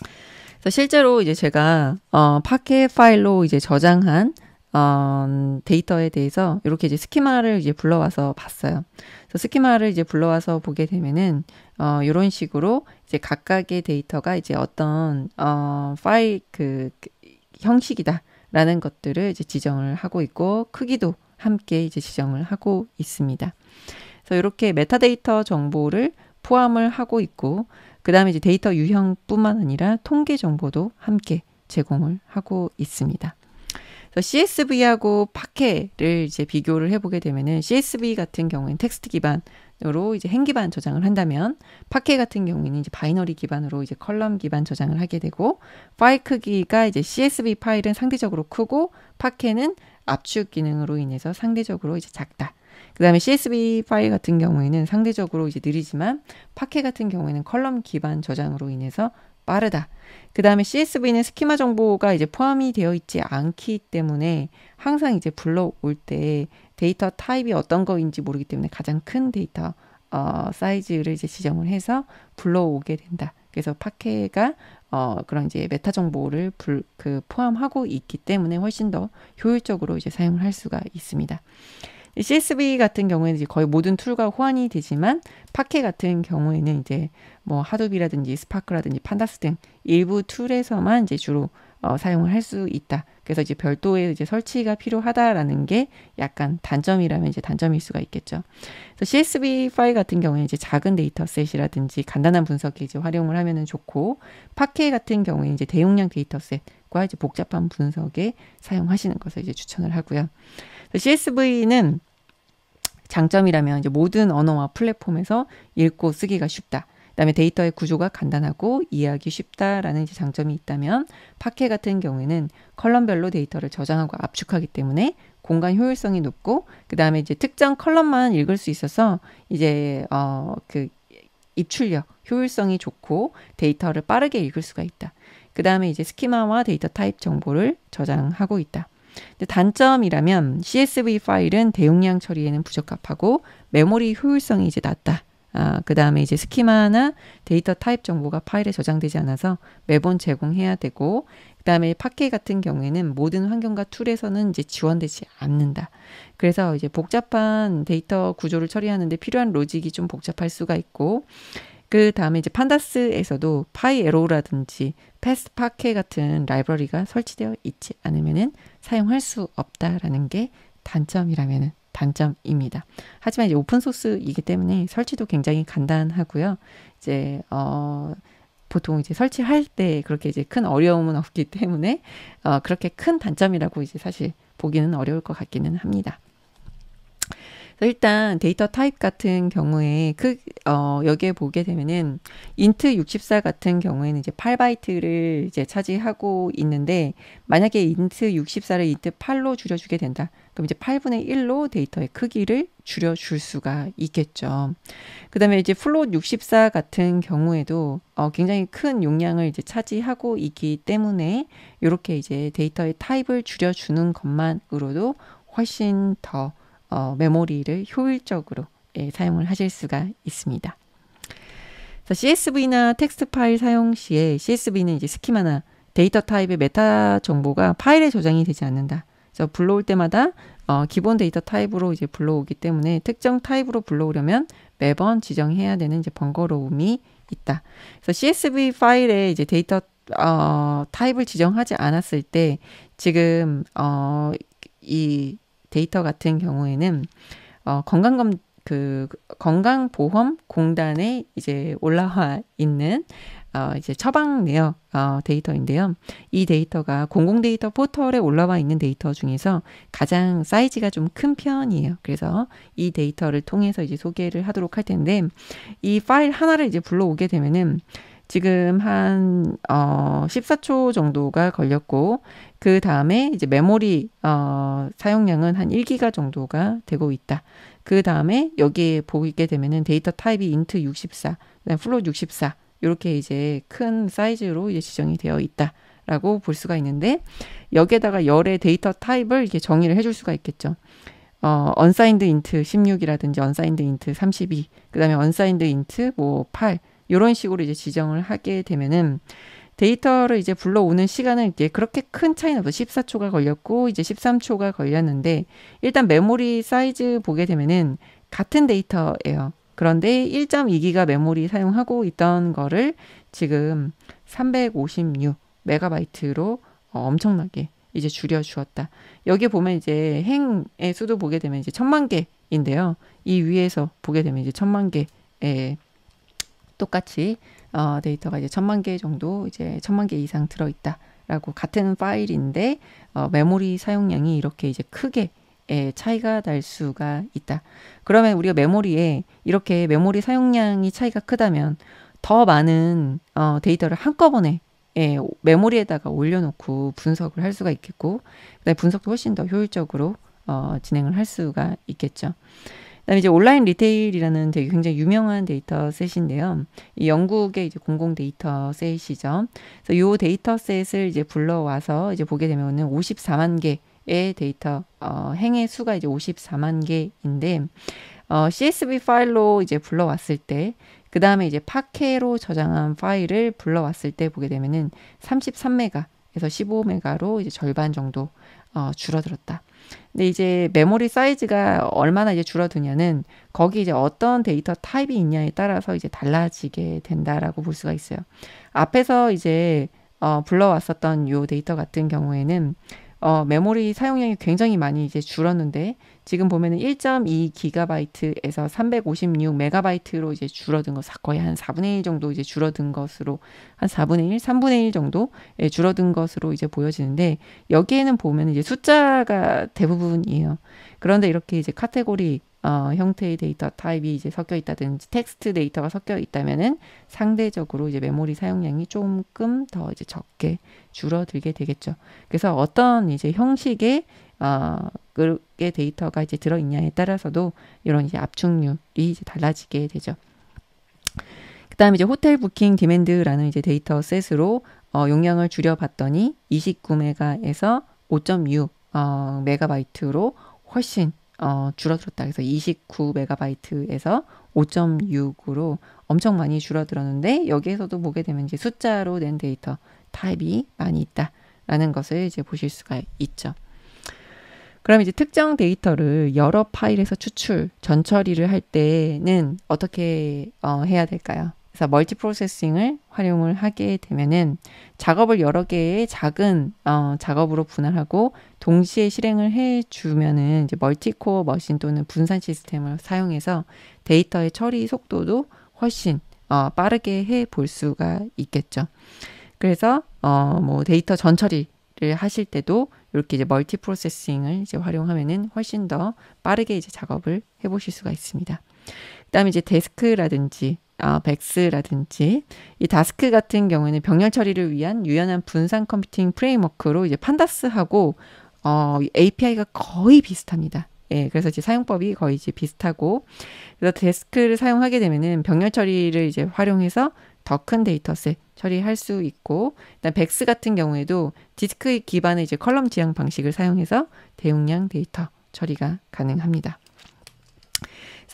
그래서 실제로 이제 제가 어 파케 파일로 이제 저장한 어, 데이터에 대해서 이렇게 이제 스키마를 이제 불러와서 봤어요. 그래서 스키마를 이제 불러와서 보게 되면은 어, 이런 식으로 이제 각각의 데이터가 이제 어떤 어, 파일 그, 그 형식이다라는 것들을 이제 지정을 하고 있고 크기도 함께 이제 지정을 하고 있습니다. 그래서 이렇게 메타데이터 정보를 포함을 하고 있고 그 다음에 이제 데이터 유형뿐만 아니라 통계 정보도 함께 제공을 하고 있습니다. CSV하고 파케를 이제 비교를 해보게 되면은 CSV 같은 경우에는 텍스트 기반으로 이제 행 기반 저장을 한다면 파케 같은 경우에는 이제 바이너리 기반으로 이제 컬럼 기반 저장을 하게 되고 파일 크기가 이제 CSV 파일은 상대적으로 크고 파케는 압축 기능으로 인해서 상대적으로 이제 작다. 그다음에 CSV 파일 같은 경우에는 상대적으로 이제 느리지만 파케 같은 경우에는 컬럼 기반 저장으로 인해서 빠르다. 그 다음에 CSV는 스키마 정보가 이제 포함이 되어 있지 않기 때문에 항상 이제 불러올 때 데이터 타입이 어떤 거인지 모르기 때문에 가장 큰 데이터 어, 사이즈를 이제 지정을 해서 불러오게 된다. 그래서 파케가 어, 그런 이제 메타 정보를 불, 그 포함하고 있기 때문에 훨씬 더 효율적으로 이제 사용을 할 수가 있습니다. CSV 같은 경우에는 이제 거의 모든 툴과 호환이 되지만 파케 같은 경우에는 이제 뭐 하두비라든지 스파크라든지 판다스 등 일부 툴에서만 이제 주로 어, 사용을 할 수 있다. 그래서 이제 별도의 이제 설치가 필요하다라는 게 약간 단점이라면 이제 단점일 수가 있겠죠. 그래서 CSV 파일 같은 경우에 이제 작은 데이터셋이라든지 간단한 분석에 이제 활용을 하면은 좋고 파케 같은 경우에 이제 대용량 데이터셋과 이제 복잡한 분석에 사용하시는 것을 이제 추천을 하고요. CSV는 장점이라면 이제 모든 언어와 플랫폼에서 읽고 쓰기가 쉽다. 그다음에 데이터의 구조가 간단하고 이해하기 쉽다라는 이제 장점이 있다면 파케 같은 경우에는 컬럼별로 데이터를 저장하고 압축하기 때문에 공간 효율성이 높고 그다음에 이제 특정 컬럼만 읽을 수 있어서 이제 어그 입출력 효율성이 좋고 데이터를 빠르게 읽을 수가 있다. 그다음에 이제 스키마와 데이터 타입 정보를 저장하고 있다. 단점이라면 CSV 파일은 대용량 처리에는 부적합하고 메모리 효율성이 이제 낮다. 아, 그 다음에 이제 스키마나 데이터 타입 정보가 파일에 저장되지 않아서 매번 제공해야 되고, 그 다음에 파케 같은 경우에는 모든 환경과 툴에서는 이제 지원되지 않는다. 그래서 이제 복잡한 데이터 구조를 처리하는데 필요한 로직이 좀 복잡할 수가 있고, 그 다음에 이제 판다스에서도 파이에로우라든지 패스파케 같은 라이브러리가 설치되어 있지 않으면은 사용할 수 없다라는 게단점이라면 단점입니다. 하지만 이제 오픈 소스이기 때문에 설치도 굉장히 간단하고요. 이제 어 보통 이제 설치할 때 그렇게 이제 큰 어려움은 없기 때문에 어 그렇게 큰 단점이라고 이제 사실 보기는 어려울 것 같기는 합니다. 일단 데이터 타입 같은 경우에 그, 어, 여기에 보게 되면은 인트 64 같은 경우에는 이제 8바이트를 이제 차지하고 있는데 만약에 인트 64를 인트 8로 줄여주게 된다. 그럼 이제 8분의 1로 데이터의 크기를 줄여줄 수가 있겠죠. 그 다음에 이제 플롯 64 같은 경우에도 어, 굉장히 큰 용량을 이제 차지하고 있기 때문에 이렇게 이제 데이터의 타입을 줄여주는 것만으로도 훨씬 더 어, 메모리를 효율적으로 예, 사용을 하실 수가 있습니다. 그래서 CSV나 텍스트 파일 사용 시에 CSV는 이제 스키마나 데이터 타입의 메타 정보가 파일에 저장이 되지 않는다. 그래서 불러올 때마다 어, 기본 데이터 타입으로 이제 불러오기 때문에 특정 타입으로 불러오려면 매번 지정해야 되는 이제 번거로움이 있다. 그래서 CSV 파일에 이제 데이터 어, 타입을 지정하지 않았을 때 지금 어, 이 데이터 같은 경우에는 어, 건강검 그 건강보험공단에 이제 올라와 있는 어, 이제 처방 내역 어, 데이터인데요. 이 데이터가 공공 데이터 포털에 올라와 있는 데이터 중에서 가장 사이즈가 좀 큰 편이에요. 그래서 이 데이터를 통해서 이제 소개를 하도록 할 텐데 이 파일 하나를 이제 불러오게 되면은 지금 한, 어, 14초 정도가 걸렸고, 그 다음에 이제 메모리 어, 사용량은 한 1기가 정도가 되고 있다. 그 다음에 여기에 보게 이 되면은 데이터 타입이 인트 64, 그다음 플롯 64 이렇게 이제 큰 사이즈로 이제 지정이 되어 있다. 라고 볼 수가 있는데 여기에다가 열의 데이터 타입을 이렇게 정의를 해줄 수가 있겠죠. 어, 언사인드 인트 16이라든지 언사인드 인트 32, 그다음에 언사인드 인트 뭐 8, 이런 식으로 이제 지정을 하게 되면은 데이터를 이제 불러오는 시간은 이제 그렇게 큰 차이는 없어 14초가 걸렸고 이제 13초가 걸렸는데 일단 메모리 사이즈 보게 되면은 같은 데이터예요. 그런데 1.2기가 메모리 사용하고 있던 거를 지금 356 메가바이트로 어, 엄청나게 이제 줄여 주었다. 여기 보면 이제 행의 수도 보게 되면 이제 천만 개인데요. 이 위에서 보게 되면 이제 천만 개에 똑같이 어, 데이터가 이제 천만 개 정도 이제 천만 개 이상 들어있다라고 같은 파일인데 어, 메모리 사용량이 이렇게 이제 크게 에, 예, 차이가 날 수가 있다. 그러면 우리가 메모리에 이렇게 메모리 사용량이 차이가 크다면 더 많은 어, 데이터를 한꺼번에 예, 메모리에다가 올려놓고 분석을 할 수가 있겠고, 그다음에 분석도 훨씬 더 효율적으로 어, 진행을 할 수가 있겠죠. 그다음에 이제 온라인 리테일이라는 되게 굉장히 유명한 데이터셋인데요. 이 영국의 이제 공공 데이터셋이죠. 그래서 요 데이터셋을 이제 불러와서 이제 보게 되면은 54만 개의 데이터 어, 행의 수가 이제 54만 개인데 어, CSV 파일로 이제 불러왔을 때그 다음에 이제 파케로 저장한 파일을 불러왔을 때 보게 되면은 33메가에서 15메가로 이제 절반 정도 어, 줄어들었다. 근데 이제 메모리 사이즈가 얼마나 이제 줄어드냐는 거기 이제 어떤 데이터 타입이 있냐에 따라서 이제 달라지게 된다라고 볼 수가 있어요. 앞에서 이제 어, 불러왔었던 요 데이터 같은 경우에는 어, 메모리 사용량이 굉장히 많이 이제 줄었는데 지금 보면은 1.2 기가바이트에서 356 메가바이트로 이제 줄어든 것사 거의 한 4분의 1 정도 이제 줄어든 것으로 한 4분의 1, 3분의 1 정도 예, 줄어든 것으로 이제 보여지는데 여기에는 보면 이제 숫자가 대부분이에요. 그런데 이렇게 이제 카테고리 어, 형태의 데이터 타입이 이제 섞여 있다든지 텍스트 데이터가 섞여 있다면은 상대적으로 이제 메모리 사용량이 조금 더 이제 적게 줄어들게 되겠죠. 그래서 어떤 이제 형식의 어, 그게 데이터가 이제 들어 있냐에 따라서도 이런 이제 압축률이 이제 달라지게 되죠. 그다음에 이제 호텔 부킹 디맨드라는 이제 데이터 셋으로 어, 용량을 줄여봤더니 이식 구매가에서 5.6 어, 메가바이트로 훨씬 어, 줄어들었다. 그래서 29메가바이트에서 5.6으로 엄청 많이 줄어들었는데 여기에서도 보게 되면 이제 숫자로 낸 데이터 타입이 많이 있다라는 것을 이제 보실 수가 있죠. 그럼 이제 특정 데이터를 여러 파일에서 추출, 전처리를 할 때는 어떻게 어, 해야 될까요? 그래서 멀티 프로세싱을 활용을 하게 되면은 작업을 여러 개의 작은 어, 작업으로 분할하고 동시에 실행을 해 주면은 이제 멀티코어 머신 또는 분산 시스템을 사용해서 데이터의 처리 속도도 훨씬 어, 빠르게 해 볼 수가 있겠죠. 그래서 어, 뭐 데이터 전처리를 하실 때도 이렇게 이제 멀티 프로세싱을 이제 활용하면은 훨씬 더 빠르게 이제 작업을 해 보실 수가 있습니다. 그다음에 이제 데스크라든지 어, 백스라든지 이 다스크 같은 경우에는 병렬 처리를 위한 유연한 분산 컴퓨팅 프레임워크로 이제 판다스하고 어, API가 거의 비슷합니다. 예, 그래서 이제 사용법이 거의 이제 비슷하고 그래서 데스크를 사용하게 되면은 병렬 처리를 이제 활용해서 더 큰 데이터셋 처리할 수 있고 일단 백스 같은 경우에도 디스크 기반의 이제 컬럼 지향 방식을 사용해서 대용량 데이터 처리가 가능합니다.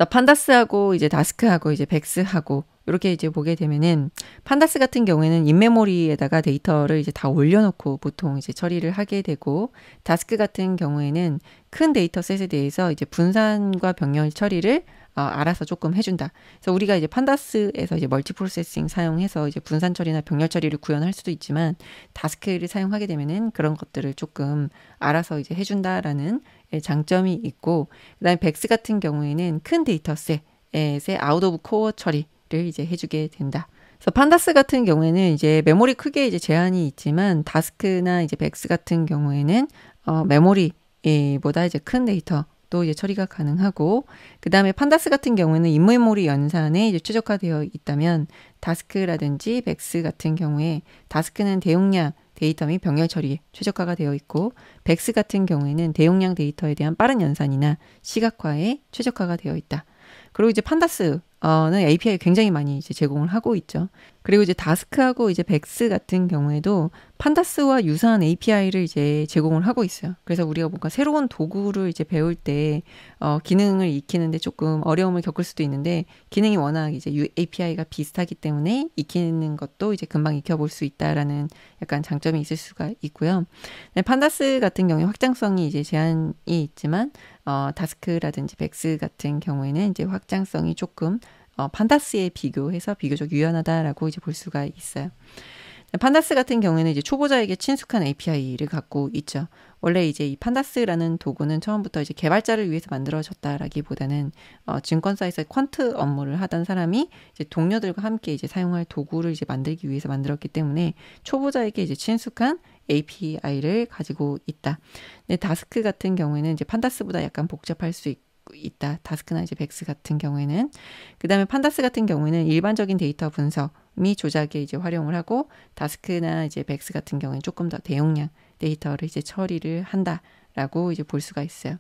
그래서 판다스하고 이제 다스크하고 이제 백스하고 이렇게 이제 보게 되면은 판다스 같은 경우에는 인메모리에다가 데이터를 이제 다 올려놓고 보통 이제 처리를 하게 되고 다스크 같은 경우에는 큰 데이터셋에 대해서 이제 분산과 병렬 처리를 어, 알아서 조금 해준다. 그래서 우리가 이제 판다스에서 이제 멀티 프로세싱 사용해서 이제 분산 처리나 병렬 처리를 구현할 수도 있지만 다스크를 사용하게 되면은 그런 것들을 조금 알아서 이제 해준다라는 예, 장점이 있고 그다음에 백스 같은 경우에는 큰 데이터셋의 아웃 오브 코어 처리를 이제 해주게 된다. 그래서 판다스 같은 경우에는 이제 메모리 크게 이제 제한이 있지만 다스크나 이제 백스 같은 경우에는 어, 메모리보다 예, 이제 큰 데이터 또 이제 처리가 가능하고 그 다음에 판다스 같은 경우에는 인메모리 연산에 이제 최적화되어 있다면 다스크라든지 백스 같은 경우에 다스크는 대용량 데이터 및 병렬 처리에 최적화가 되어 있고 백스 같은 경우에는 대용량 데이터에 대한 빠른 연산이나 시각화에 최적화가 되어 있다. 그리고 이제 판다스는 API 굉장히 많이 이제 제공을 하고 있죠. 그리고 이제 다스크하고 이제 백스 같은 경우에도 판다스와 유사한 API를 이제 제공을 하고 있어요. 그래서 우리가 뭔가 새로운 도구를 이제 배울 때 어, 기능을 익히는데 조금 어려움을 겪을 수도 있는데 기능이 워낙 이제 API가 비슷하기 때문에 익히는 것도 이제 금방 익혀볼 수 있다라는 약간 장점이 있을 수가 있고요. 네, 판다스 같은 경우에 확장성이 이제 제한이 있지만 어, 다스크라든지 백스 같은 경우에는 이제 확장성이 조금 어, 판다스에 비교해서 비교적 유연하다라고 이제 볼 수가 있어요. 네, 판다스 같은 경우에는 이제 초보자에게 친숙한 API를 갖고 있죠. 원래 이제 이 판다스라는 도구는 처음부터 이제 개발자를 위해서 만들어졌다라기보다는 어, 증권사에서 퀀트 업무를 하던 사람이 이제 동료들과 함께 이제 사용할 도구를 이제 만들기 위해서 만들었기 때문에 초보자에게 이제 친숙한 API를 가지고 있다. 근데 네, 다스크 같은 경우에는 이제 판다스보다 약간 복잡할 수 있고 있다. 다스크나이제 백스 같은 경우에는 그 다음에 판다스 같은 경우에는 일반적인 데이터 분석 미 조작에 이제 활용을 하고 다스크나 이제 백스 같은 경우에는 조금 더 대용량 데이터를 이제 처리를 한다라고 이제 볼 수가 있어요.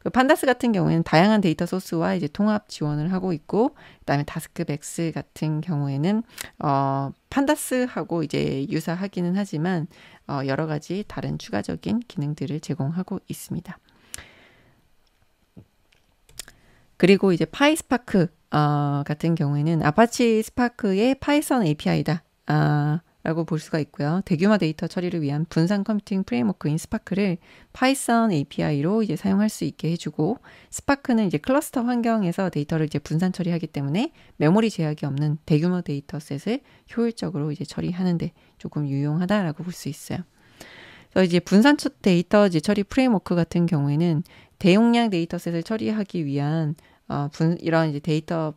그 판다스 같은 경우에는 다양한 데이터 소스와 이제 통합 지원을 하고 있고 그다음에 다스크 백스 같은 경우에는 어 판다스하고 이제 유사하기는 하지만 어 여러 가지 다른 추가적인 기능들을 제공하고 있습니다. 그리고 이제 파이스파크 어, 같은 경우에는 아파치 스파크의 파이썬 API다. 아, 라고 볼 수가 있고요. 대규모 데이터 처리를 위한 분산 컴퓨팅 프레임워크인 스파크를 파이썬 API로 이제 사용할 수 있게 해주고 스파크는 이제 클러스터 환경에서 데이터를 이제 분산 처리하기 때문에 메모리 제약이 없는 대규모 데이터셋을 효율적으로 이제 처리하는데 조금 유용하다라고 볼 수 있어요. 그래서 이제 분산 데이터 이제 처리 프레임워크 같은 경우에는 대용량 데이터셋을 처리하기 위한 어, 분, 이런 이제 데이터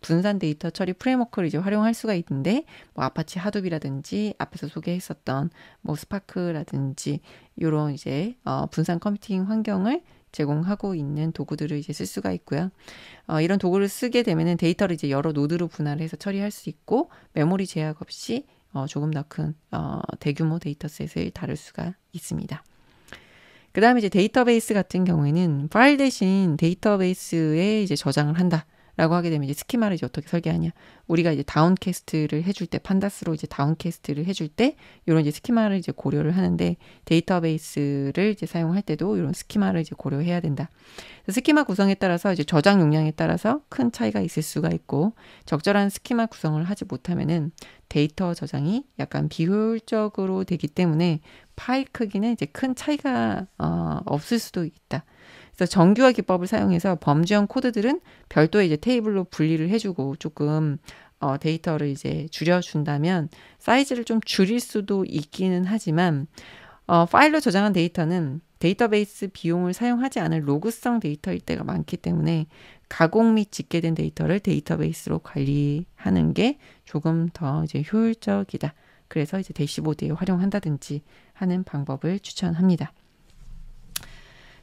분산 데이터 처리 프레임워크를 이제 활용할 수가 있는데 뭐 아파치 하둡이라든지 앞에서 소개했었던 뭐 스파크라든지 요런 이제 어 분산 컴퓨팅 환경을 제공하고 있는 도구들을 이제 쓸 수가 있고요. 어 이런 도구를 쓰게 되면은 데이터를 이제 여러 노드로 분할해서 처리할 수 있고 메모리 제약 없이 어 조금 더 큰어 대규모 데이터셋을 다룰 수가 있습니다. 그 다음에 이제 데이터베이스 같은 경우에는 파일 대신 데이터베이스에 이제 저장을 한다. 라고 하게 되면 이제 스키마를 이제 어떻게 설계하냐. 우리가 이제 다운캐스트를 해줄 때, 판다스로 이제 다운캐스트를 해줄 때, 이런 이제 스키마를 이제 고려를 하는데 데이터베이스를 이제 사용할 때도 이런 스키마를 이제 고려해야 된다. 스키마 구성에 따라서 이제 저장 용량에 따라서 큰 차이가 있을 수가 있고 적절한 스키마 구성을 하지 못하면은 데이터 저장이 약간 비효율적으로 되기 때문에 파일 크기는 이제 큰 차이가 어, 없을 수도 있다. 그래서 정규화 기법을 사용해서 범주형 코드들은 별도의 이제 테이블로 분리를 해주고 조금 어, 데이터를 이제 줄여준다면 사이즈를 좀 줄일 수도 있기는 하지만 어, 파일로 저장한 데이터는 데이터베이스 비용을 사용하지 않을 로그성 데이터일 때가 많기 때문에 가공 및 집계된 데이터를 데이터베이스로 관리하는 게 조금 더 이제 효율적이다. 그래서 이제 대시보드에 활용한다든지 하는 방법을 추천합니다.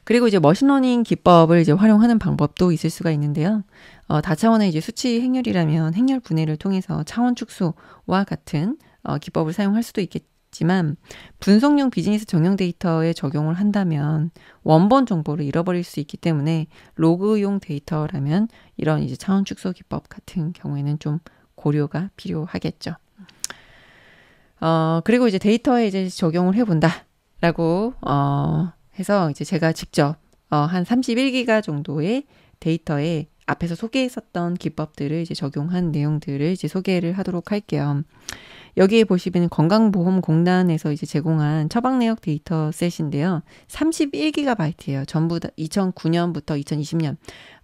그리고 이제 머신러닝 기법을 이제 활용하는 방법도 있을 수가 있는데요. 어, 다차원의 이제 수치 행렬이라면 행렬 분해를 통해서 차원 축소와 같은 어, 기법을 사용할 수도 있겠지만 분석용 비즈니스 정형 데이터에 적용을 한다면 원본 정보를 잃어버릴 수 있기 때문에 로그용 데이터라면 이런 이제 차원 축소 기법 같은 경우에는 좀 고려가 필요하겠죠. 어, 그리고 이제 데이터에 이제 적용을 해본다. 라고, 어, 해서 이제 제가 직접 어, 한 31기가 정도의 데이터에 앞에서 소개했었던 기법들을 이제 적용한 내용들을 이제 소개를 하도록 할게요. 여기에 보시면 건강보험공단에서 이제 제공한 처방 내역 데이터 셋인데요. 3 1이트예요 전부 다 2009년부터 2020년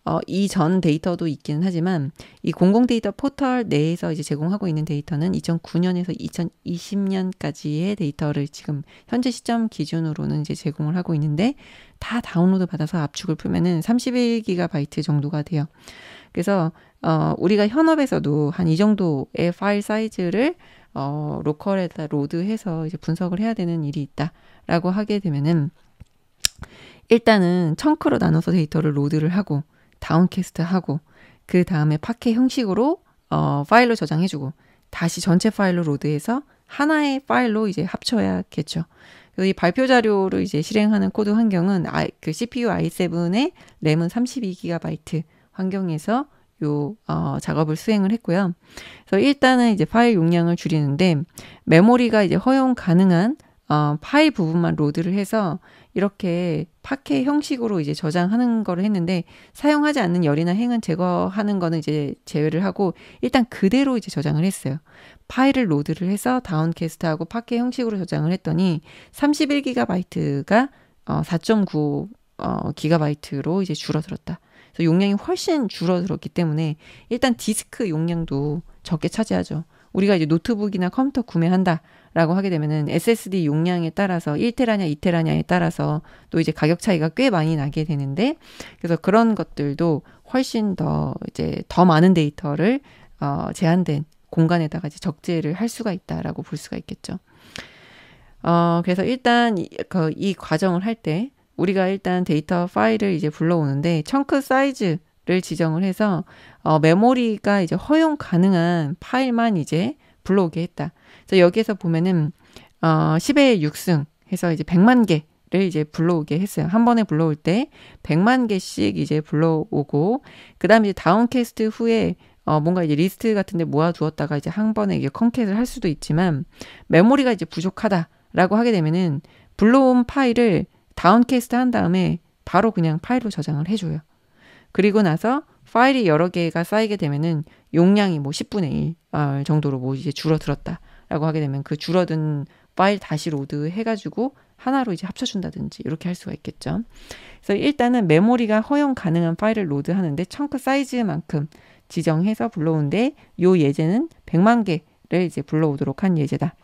어, 이 전 데이터도 있기는 하지만 이 공공 데이터 포털 내에서 이제 제공하고 있는 데이터는 2009년에서 2020년까지의 데이터를 지금 현재 시점 기준으로는 이제 제공을 하고 있는데 다 다운로드 받아서 압축을 풀면은 31기가바이트 정도가 돼요. 그래서 어, 우리가 현업에서도 한 이 정도의 파일 사이즈를 어, 로컬에다 로드해서 이제 분석을 해야 되는 일이 있다라고 하게 되면은 일단은 청크로 나눠서 데이터를 로드를 하고 다운캐스트 하고 그 다음에 파켓 형식으로 어, 파일로 저장해주고 다시 전체 파일로 로드해서 하나의 파일로 이제 합쳐야겠죠. 이 발표 자료를 이제 실행하는 코드 환경은 I, 그 CPU i7의 램은 32GB 환경에서 요 어, 작업을 수행을 했고요. 그래서 일단은 이제 파일 용량을 줄이는데 메모리가 이제 허용 가능한 어, 파일 부분만 로드를 해서 이렇게 파케 형식으로 이제 저장하는 거를 했는데 사용하지 않는 열이나 행은 제거하는 거는 이제 제외를 하고 일단 그대로 이제 저장을 했어요. 파일을 로드를 해서 다운캐스트하고 파케 형식으로 저장을 했더니 31기가바이트가 어, 4.9 어, 기가바이트로 이제 줄어들었다. 그래서 용량이 훨씬 줄어들었기 때문에 일단 디스크 용량도 적게 차지하죠. 우리가 이제 노트북이나 컴퓨터 구매한다라고 하게 되면은 SSD 용량에 따라서 1테라냐 2테라냐에 따라서 또 이제 가격 차이가 꽤 많이 나게 되는데 그래서 그런 것들도 훨씬 더 이제 더 많은 데이터를 어 제한된 공간에다가 이제 적재를 할 수가 있다라고 볼 수가 있겠죠. 어 그래서 일단 이, 그, 이 과정을 할 때 우리가 일단 데이터 파일을 이제 불러오는데 청크 사이즈 를 지정을 해서 어, 메모리가 이제 허용 가능한 파일만 이제 불러오게 했다. 그래서 여기에서 보면은 어, 10의 6승 해서 이제 100만 개를 이제 불러오게 했어요. 한 번에 불러올 때 100만 개씩 이제 불러오고 그다음 이제 다운캐스트 후에 어, 뭔가 이제 리스트 같은 데 모아두었다가 이제 한 번에 이게 컨캣을 할 수도 있지만 메모리가 이제 부족하다라고 하게 되면은 불러온 파일을 다운캐스트 한 다음에 바로 그냥 파일로 저장을 해줘요. 그리고 나서 파일이 여러 개가 쌓이게 되면은 용량이 뭐 10분의 1 아, 정도로 뭐 이제 줄어들었다라고 하게 되면 그 줄어든 파일 다시 로드 해가지고 하나로 이제 합쳐준다든지 이렇게 할 수가 있겠죠. 그래서 일단은 메모리가 허용 가능한 파일을 로드하는데 청크 사이즈만큼 지정해서 불러오는데 요 예제는 100만 개를 이제 불러오도록 한 예제다.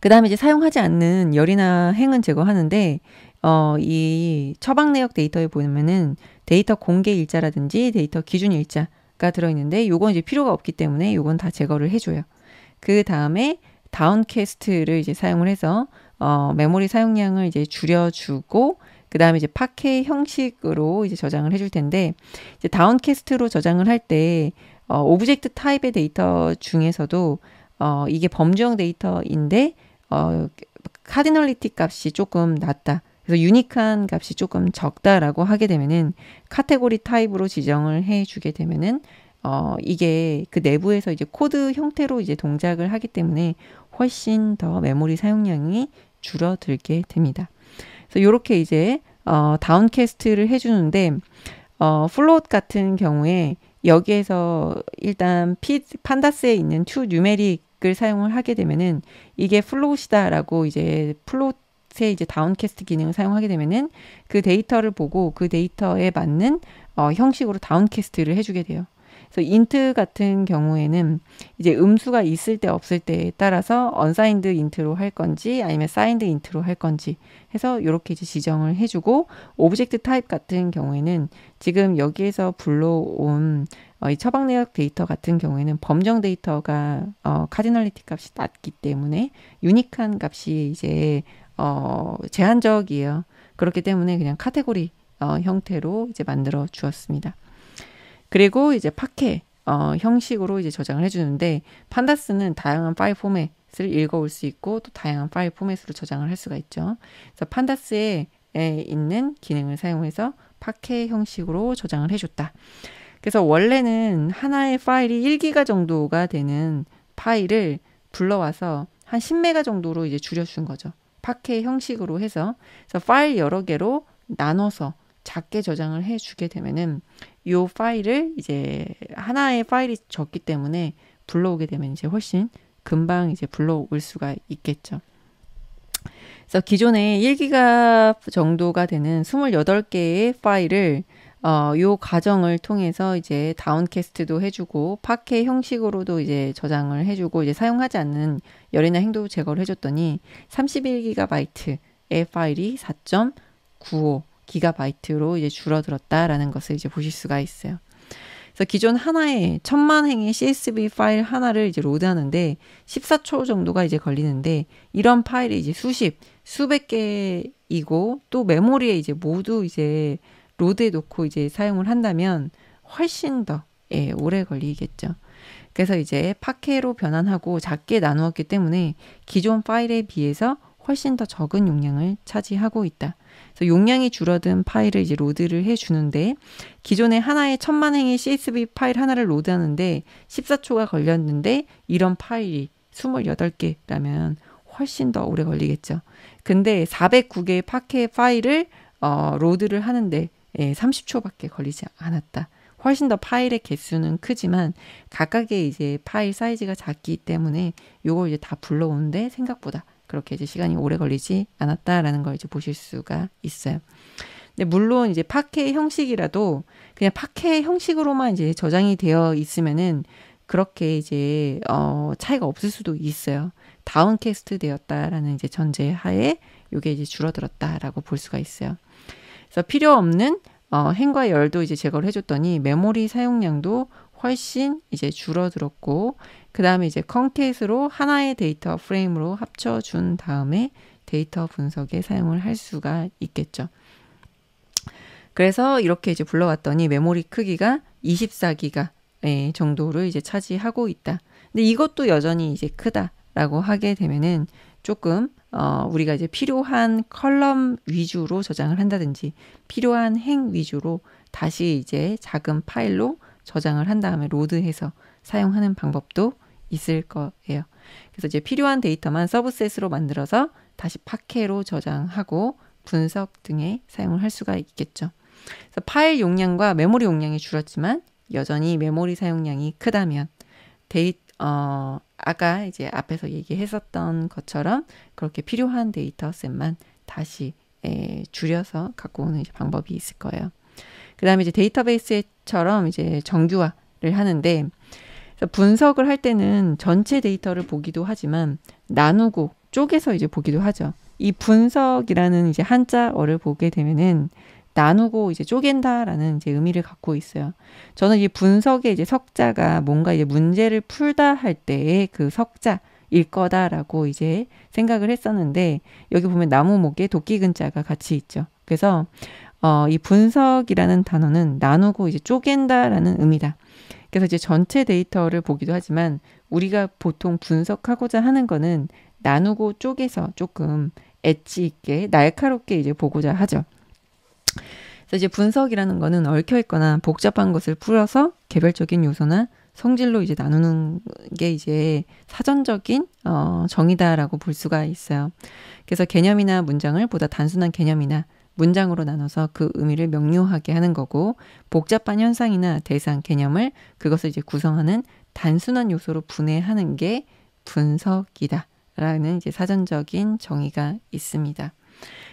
그 다음에 이제 사용하지 않는 열이나 행은 제거하는데 어, 이 처방 내역 데이터에 보면은 데이터 공개 일자라든지 데이터 기준 일자가 들어있는데 요건 이제 필요가 없기 때문에 요건 다 제거를 해줘요. 그 다음에 다운캐스트를 이제 사용을 해서 어, 메모리 사용량을 이제 줄여주고 그 다음에 이제 파케 형식으로 이제 저장을 해줄 텐데 이제 다운캐스트로 저장을 할 때 어, 오브젝트 타입의 데이터 중에서도 어, 이게 범주형 데이터인데 어, 카디널리티 값이 조금 낮다. 그래서 유니크한 값이 조금 적다라고 하게 되면은 카테고리 타입으로 지정을 해주게 되면은 어 이게 그 내부에서 이제 코드 형태로 이제 동작을 하기 때문에 훨씬 더 메모리 사용량이 줄어들게 됩니다. 그래서 이렇게 이제 어 다운캐스트를 해주는데 어 플롯 같은 경우에 여기에서 일단 피, 판다스에 있는 투 뉴메릭을 사용을 하게 되면은 이게 플롯이다라고 이제 플롯 의 이제 다운캐스트 기능을 사용하게 되면은 그 데이터를 보고 그 데이터에 맞는 어, 형식으로 다운캐스트를 해주게 돼요. 그래서 인트 같은 경우에는 이제 음수가 있을 때 없을 때에 따라서 언사인드 인트로 할 건지 아니면 사인드 인트로 할 건지 해서 이렇게 이제 지정을 해주고 오브젝트 타입 같은 경우에는 지금 여기에서 불러온 어, 이 처방 내역 데이터 같은 경우에는 범정 데이터가 어, 카디널리티 값이 낮기 때문에 유니크한 값이 이제 어, 제한적이에요. 그렇기 때문에 그냥 카테고리 어, 형태로 이제 만들어 주었습니다. 그리고 이제 파케 어, 형식으로 이제 저장을 해주는데 판다스는 다양한 파일 포맷을 읽어올 수 있고 또 다양한 파일 포맷으로 저장을 할 수가 있죠. 그래서 판다스에 있는 기능을 사용해서 파케 형식으로 저장을 해줬다. 그래서 원래는 하나의 파일이 1기가 정도가 되는 파일을 불러와서 한 10메가 정도로 이제 줄여준 거죠. 파케 형식으로 해서 파일 여러 개로 나눠서 작게 저장을 해 주게 되면은 요 파일을 이제 하나의 파일이 적기 때문에 불러오게 되면 이제 훨씬 금방 이제 불러올 수가 있겠죠. 그래서 기존에 1기가 정도가 되는 28개의 파일을 어, 요 과정을 통해서 이제 다운캐스트도 해주고 파케 형식으로도 이제 저장을 해주고 이제 사용하지 않는 열이나 행동 제거를 해줬더니 31기가바이트의 파일이 4.95 기가바이트로 이제 줄어들었다라는 것을 이제 보실 수가 있어요. 그래서 기존 하나에 천만 행의 CSV 파일 하나를 이제 로드하는데 14초 정도가 이제 걸리는데 이런 파일이 이제 수십, 수백 개이고 또 메모리에 이제 모두 이제 로드에 놓고 이제 사용을 한다면 훨씬 더 예, 오래 걸리겠죠. 그래서 이제 파케로 변환하고 작게 나누었기 때문에 기존 파일에 비해서 훨씬 더 적은 용량을 차지하고 있다. 그래서 용량이 줄어든 파일을 이제 로드를 해주는데 기존에 하나의 천만 행의 CSV 파일 하나를 로드하는데 14초가 걸렸는데 이런 파일이 28개라면 훨씬 더 오래 걸리겠죠. 근데 409개의 파케 파일을 어, 로드를 하는데 예, 30초밖에 걸리지 않았다. 훨씬 더 파일의 개수는 크지만 각각의 이제 파일 사이즈가 작기 때문에 요걸 이제 다 불러오는데 생각보다 그렇게 이제 시간이 오래 걸리지 않았다라는 걸 이제 보실 수가 있어요. 근데 물론 이제 파케 형식이라도 그냥 파케 형식으로만 이제 저장이 되어 있으면은 그렇게 이제 어 차이가 없을 수도 있어요. 다운캐스트 되었다라는 이제 전제 하에 요게 이제 줄어들었다라고 볼 수가 있어요. 그래서 필요 없는 어, 행과 열도 이제 제거를 해줬더니 메모리 사용량도 훨씬 이제 줄어들었고 그 다음에 이제 컨켓으로 하나의 데이터 프레임으로 합쳐준 다음에 데이터 분석에 사용을 할 수가 있겠죠. 그래서 이렇게 이제 불러왔더니 메모리 크기가 24기가 예, 정도를 이제 차지하고 있다. 근데 이것도 여전히 이제 크다라고 하게 되면은 조금 어, 우리가 이제 필요한 컬럼 위주로 저장을 한다든지 필요한 행 위주로 다시 이제 작은 파일로 저장을 한 다음에 로드해서 사용하는 방법도 있을 거예요. 그래서 이제 필요한 데이터만 서브셋으로 만들어서 다시 파케로 저장하고 분석 등에 사용을 할 수가 있겠죠. 그래서 파일 용량과 메모리 용량이 줄었지만 여전히 메모리 사용량이 크다면 데이터 어, 아까 이제 앞에서 얘기했었던 것처럼 그렇게 필요한 데이터셋만 다시 에, 예, 줄여서 갖고 오는 방법이 있을 거예요. 그 다음에 이제 데이터베이스처럼 이제 정규화를 하는데 분석을 할 때는 전체 데이터를 보기도 하지만 나누고 쪼개서 이제 보기도 하죠. 이 분석이라는 이제 한자어를 보게 되면은 나누고 이제 쪼갠다라는 이제 의미를 갖고 있어요. 저는 이 분석의 이제 석자가 뭔가 이제 문제를 풀다 할 때의 그 석자 일 거다라고 이제 생각을 했었는데 여기 보면 나무 목에 도끼 근자가 같이 있죠. 그래서 어, 이 분석이라는 단어는 나누고 이제 쪼갠다라는 의미다. 그래서 이제 전체 데이터를 보기도 하지만 우리가 보통 분석하고자 하는 거는 나누고 쪼개서 조금 엣지 있게 날카롭게 이제 보고자 하죠. 그래서 이제 분석이라는 거는 얽혀 있거나 복잡한 것을 풀어서 개별적인 요소나 성질로 이제 나누는 게 이제 사전적인 어, 정의다라고 볼 수가 있어요. 그래서 개념이나 문장을 보다 단순한 개념이나 문장으로 나눠서 그 의미를 명료하게 하는 거고 복잡한 현상이나 대상 개념을 그것을 이제 구성하는 단순한 요소로 분해하는 게 분석이다라는 이제 사전적인 정의가 있습니다.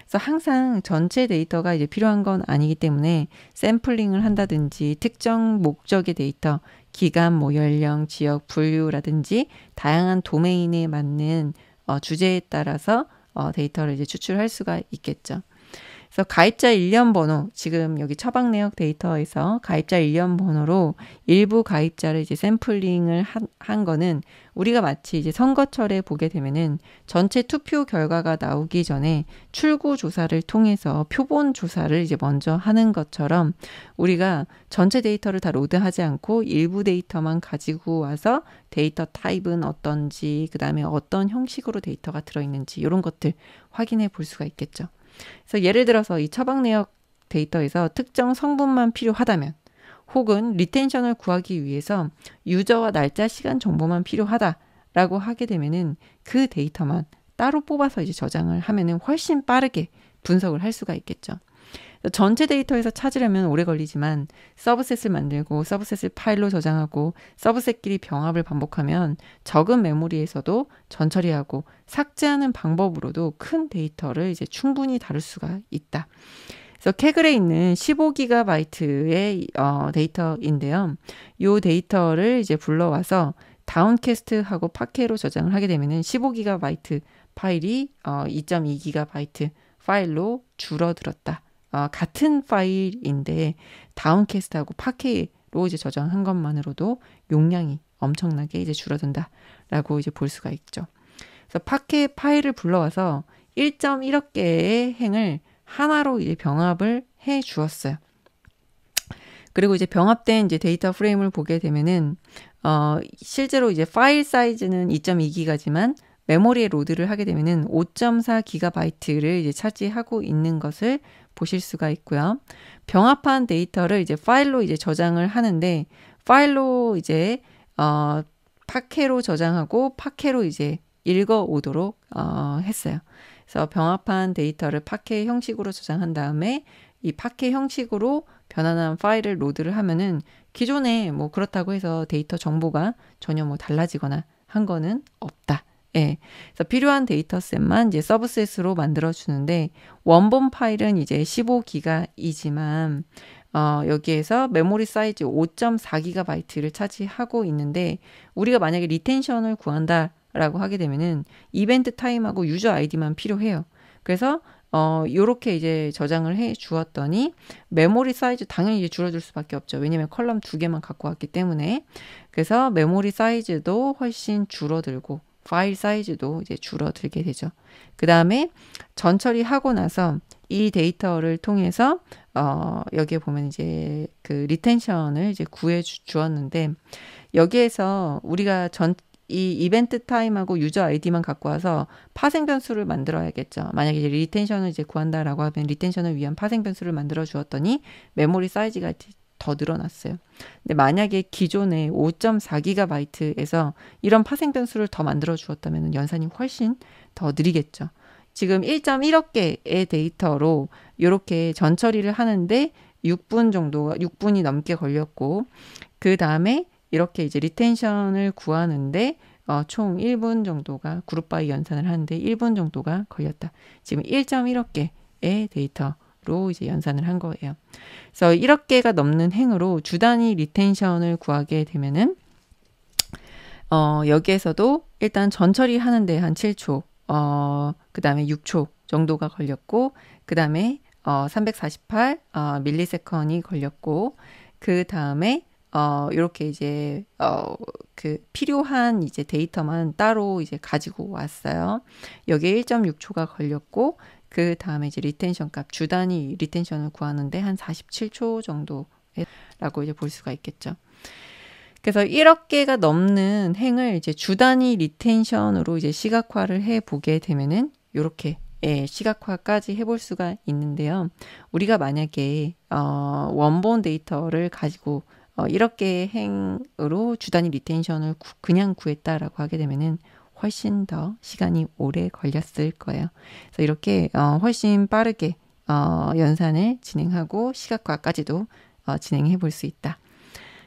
그래서 항상 전체 데이터가 이제 필요한 건 아니기 때문에 샘플링을 한다든지 특정 목적의 데이터, 기간, 뭐 연령, 지역 분류라든지 다양한 도메인에 맞는 어, 주제에 따라서 어, 데이터를 이제 추출할 수가 있겠죠. 그래서 가입자 일련 번호 지금 여기 처방 내역 데이터에서 가입자 일련 번호로 일부 가입자를 이제 샘플링을 한, 한 거는 우리가 마치 이제 선거철에 보게 되면은 전체 투표 결과가 나오기 전에 출구 조사를 통해서 표본 조사를 이제 먼저 하는 것처럼 우리가 전체 데이터를 다 로드하지 않고 일부 데이터만 가지고 와서 데이터 타입은 어떤지 그다음에 어떤 형식으로 데이터가 들어 있는지 이런 것들 확인해 볼 수가 있겠죠. 그래서 예를 들어서 이 처방 내역 데이터에서 특정 성분만 필요하다면 혹은 리텐션을 구하기 위해서 유저와 날짜, 시간 정보만 필요하다라고 하게 되면은 그 데이터만 따로 뽑아서 이제 저장을 하면은 훨씬 빠르게 분석을 할 수가 있겠죠. 전체 데이터에서 찾으려면 오래 걸리지만 서브셋을 만들고 서브셋을 파일로 저장하고 서브셋끼리 병합을 반복하면 적은 메모리에서도 전처리하고 삭제하는 방법으로도 큰 데이터를 이제 충분히 다룰 수가 있다. 그래서 캐글에 있는 15기가바이트의 어, 데이터인데요. 이 데이터를 이제 불러와서 다운캐스트하고 파케로 저장을 하게 되면은 15기가바이트 파일이 어, 2.2기가바이트 파일로 줄어들었다. 어, 같은 파일인데 다운캐스트하고 파케로 이제 저장한 것만으로도 용량이 엄청나게 이제 줄어든다라고 이제 볼 수가 있죠. 그래서 파케 파일을 불러와서 1.1억 개의 행을 하나로 이제 병합을 해 주었어요. 그리고 이제 병합된 이제 데이터 프레임을 보게 되면은 어 실제로 이제 파일 사이즈는 2.2기가지만 메모리에 로드를 하게 되면은 5.4기가바이트를 이제 차지하고 있는 것을 보실 수가 있고요. 병합한 데이터를 이제 파일로 이제 저장을 하는데 파일로 이제 어 파케로 저장하고 파케로 이제 읽어 오도록 어 했어요. 그래서 병합한 데이터를 파케 형식으로 저장한 다음에 이 파케 형식으로 변환한 파일을 로드를 하면은 기존에 뭐 그렇다고 해서 데이터 정보가 전혀 뭐 달라지거나 한 거는 없다. 예. 그래서 필요한 데이터셋만 이제 서브셋으로 만들어 주는데 원본 파일은 이제 15기가이지만 어, 여기에서 메모리 사이즈 5.4기가바이트를 차지하고 있는데 우리가 만약에 리텐션을 구한다라고 하게 되면은 이벤트 타임하고 유저 아이디만 필요해요. 그래서 어, 요렇게 이제 저장을 해 주었더니 메모리 사이즈 당연히 이제 줄어들 수밖에 없죠. 왜냐면 컬럼 두 개만 갖고 왔기 때문에. 그래서 메모리 사이즈도 훨씬 줄어들고 파일 사이즈도 이제 줄어들게 되죠. 그 다음에 전 처리하고 나서 이 데이터를 통해서 어 여기에 보면 이제 그 리텐션을 이제 구해 주, 었는데 여기에서 우리가 전 이 이벤트 타임하고 유저 아이디만 갖고 와서 파생 변수를 만들어야겠죠. 만약에 이제 리텐션을 이제 구한다라고 하면 리텐션을 위한 파생 변수를 만들어 주었더니 메모리 사이즈가 더 늘어났어요. 근데 만약에 기존의 5.4GB에서 이런 파생 변수를 더 만들어 주었다면 연산이 훨씬 더 느리겠죠. 지금 1.1억 개의 데이터로 이렇게 전 처리를 하는데 6분 정도, 6분이 넘게 걸렸고, 그 다음에 이렇게 이제 리텐션을 구하는데 어, 총 1분 정도가 그룹 바이 연산을 하는데 1분 정도가 걸렸다. 지금 1.1억 개의 데이터 로 이제 연산을 한 거예요. 그래서 1억개가 넘는 행으로 주단위 리텐션을 구하게 되면은 어 여기에서도 일단 전처리 하는데 한 7초, 어 그다음에 6초 정도가 걸렸고 그다음에 어348 어, 밀리세컨이 걸렸고 그다음에 어 요렇게 이제 어그 필요한 이제 데이터만 따로 이제 가지고 왔어요. 여기에 1.6초가 걸렸고 그 다음에 이제 리텐션 값 주단위 리텐션을 구하는데 한 47초 정도라고 이제 볼 수가 있겠죠. 그래서 1억 개가 넘는 행을 이제 주단위 리텐션으로 이제 시각화를 해 보게 되면은 이렇게 예, 시각화까지 해 볼 수가 있는데요. 우리가 만약에 어, 원본 데이터를 가지고 어, 1억 개의 행으로 주단위 리텐션을 구, 그냥 구했다라고 하게 되면은 훨씬 더 시간이 오래 걸렸을 거예요. 그래서 이렇게 어, 훨씬 빠르게 어, 연산을 진행하고 시각화까지도 어, 진행해 볼 수 있다.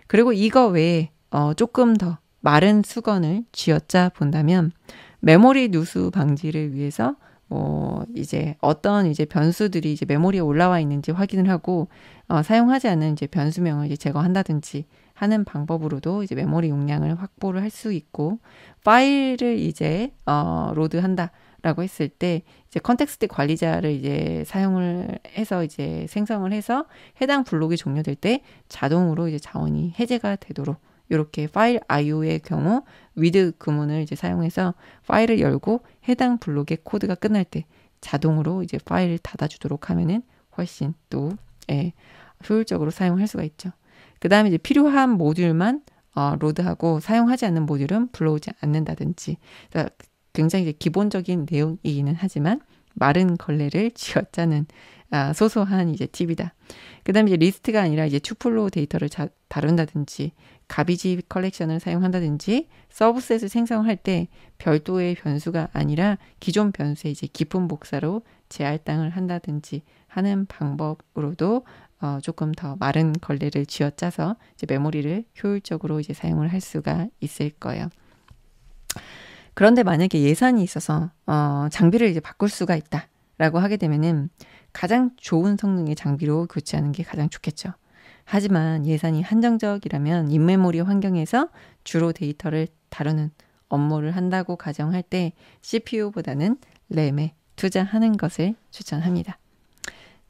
그리고 이거 외에 어, 조금 더 마른 수건을 쥐어짜 본다면 메모리 누수 방지를 위해서 뭐 이제 어떤 이제 변수들이 이제 메모리에 올라와 있는지 확인을 하고 어, 사용하지 않는 이제 변수명을 이제 제거한다든지 하는 방법으로도 이제 메모리 용량을 확보를 할 수 있고 파일을 이제 어 로드한다. 라고 했을 때 이제 컨텍스트 관리자를 이제 사용을 해서 이제 생성을 해서 해당 블록이 종료될 때 자동으로 이제 자원이 해제가 되도록 이렇게 파일 IO의 경우 위드 구문을 이제 사용해서 파일을 열고 해당 블록의 코드가 끝날 때 자동으로 이제 파일을 닫아주도록 하면은 훨씬 또 예, 효율적으로 사용할 수가 있죠. 그 다음에 이제 필요한 모듈만 어, 로드하고 사용하지 않는 모듈은 불러오지 않는다든지 그니까 굉장히 이제 기본적인 내용이기는 하지만 마른 걸레를 쥐어짜는 아, 소소한 이제 팁이다. 그다음에 이제 리스트가 아니라 이제 튜플로 데이터를 자, 다룬다든지 가비지 컬렉션을 사용한다든지 서브셋을 생성할 때 별도의 변수가 아니라 기존 변수의 이제 깊은 복사로 재할당을 한다든지 하는 방법으로도 어, 조금 더 마른 걸레를 쥐어짜서 이제 메모리를 효율적으로 이제 사용을 할 수가 있을 거예요. 그런데 만약에 예산이 있어서 어, 장비를 이제 바꿀 수가 있다라고 하게 되면은 가장 좋은 성능의 장비로 교체하는 게 가장 좋겠죠. 하지만 예산이 한정적이라면 인메모리 환경에서 주로 데이터를 다루는 업무를 한다고 가정할 때 CPU보다는 램에 투자하는 것을 추천합니다.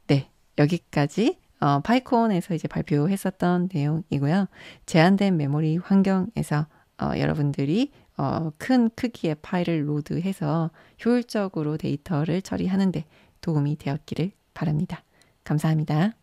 네, 여기까지 어, 파이콘에서 이제 발표했었던 내용이고요. 제한된 메모리 환경에서 어, 여러분들이 어, 큰 크기의 파일을 로드해서 효율적으로 데이터를 처리하는데 도움이 되었기를 바랍니다. 감사합니다.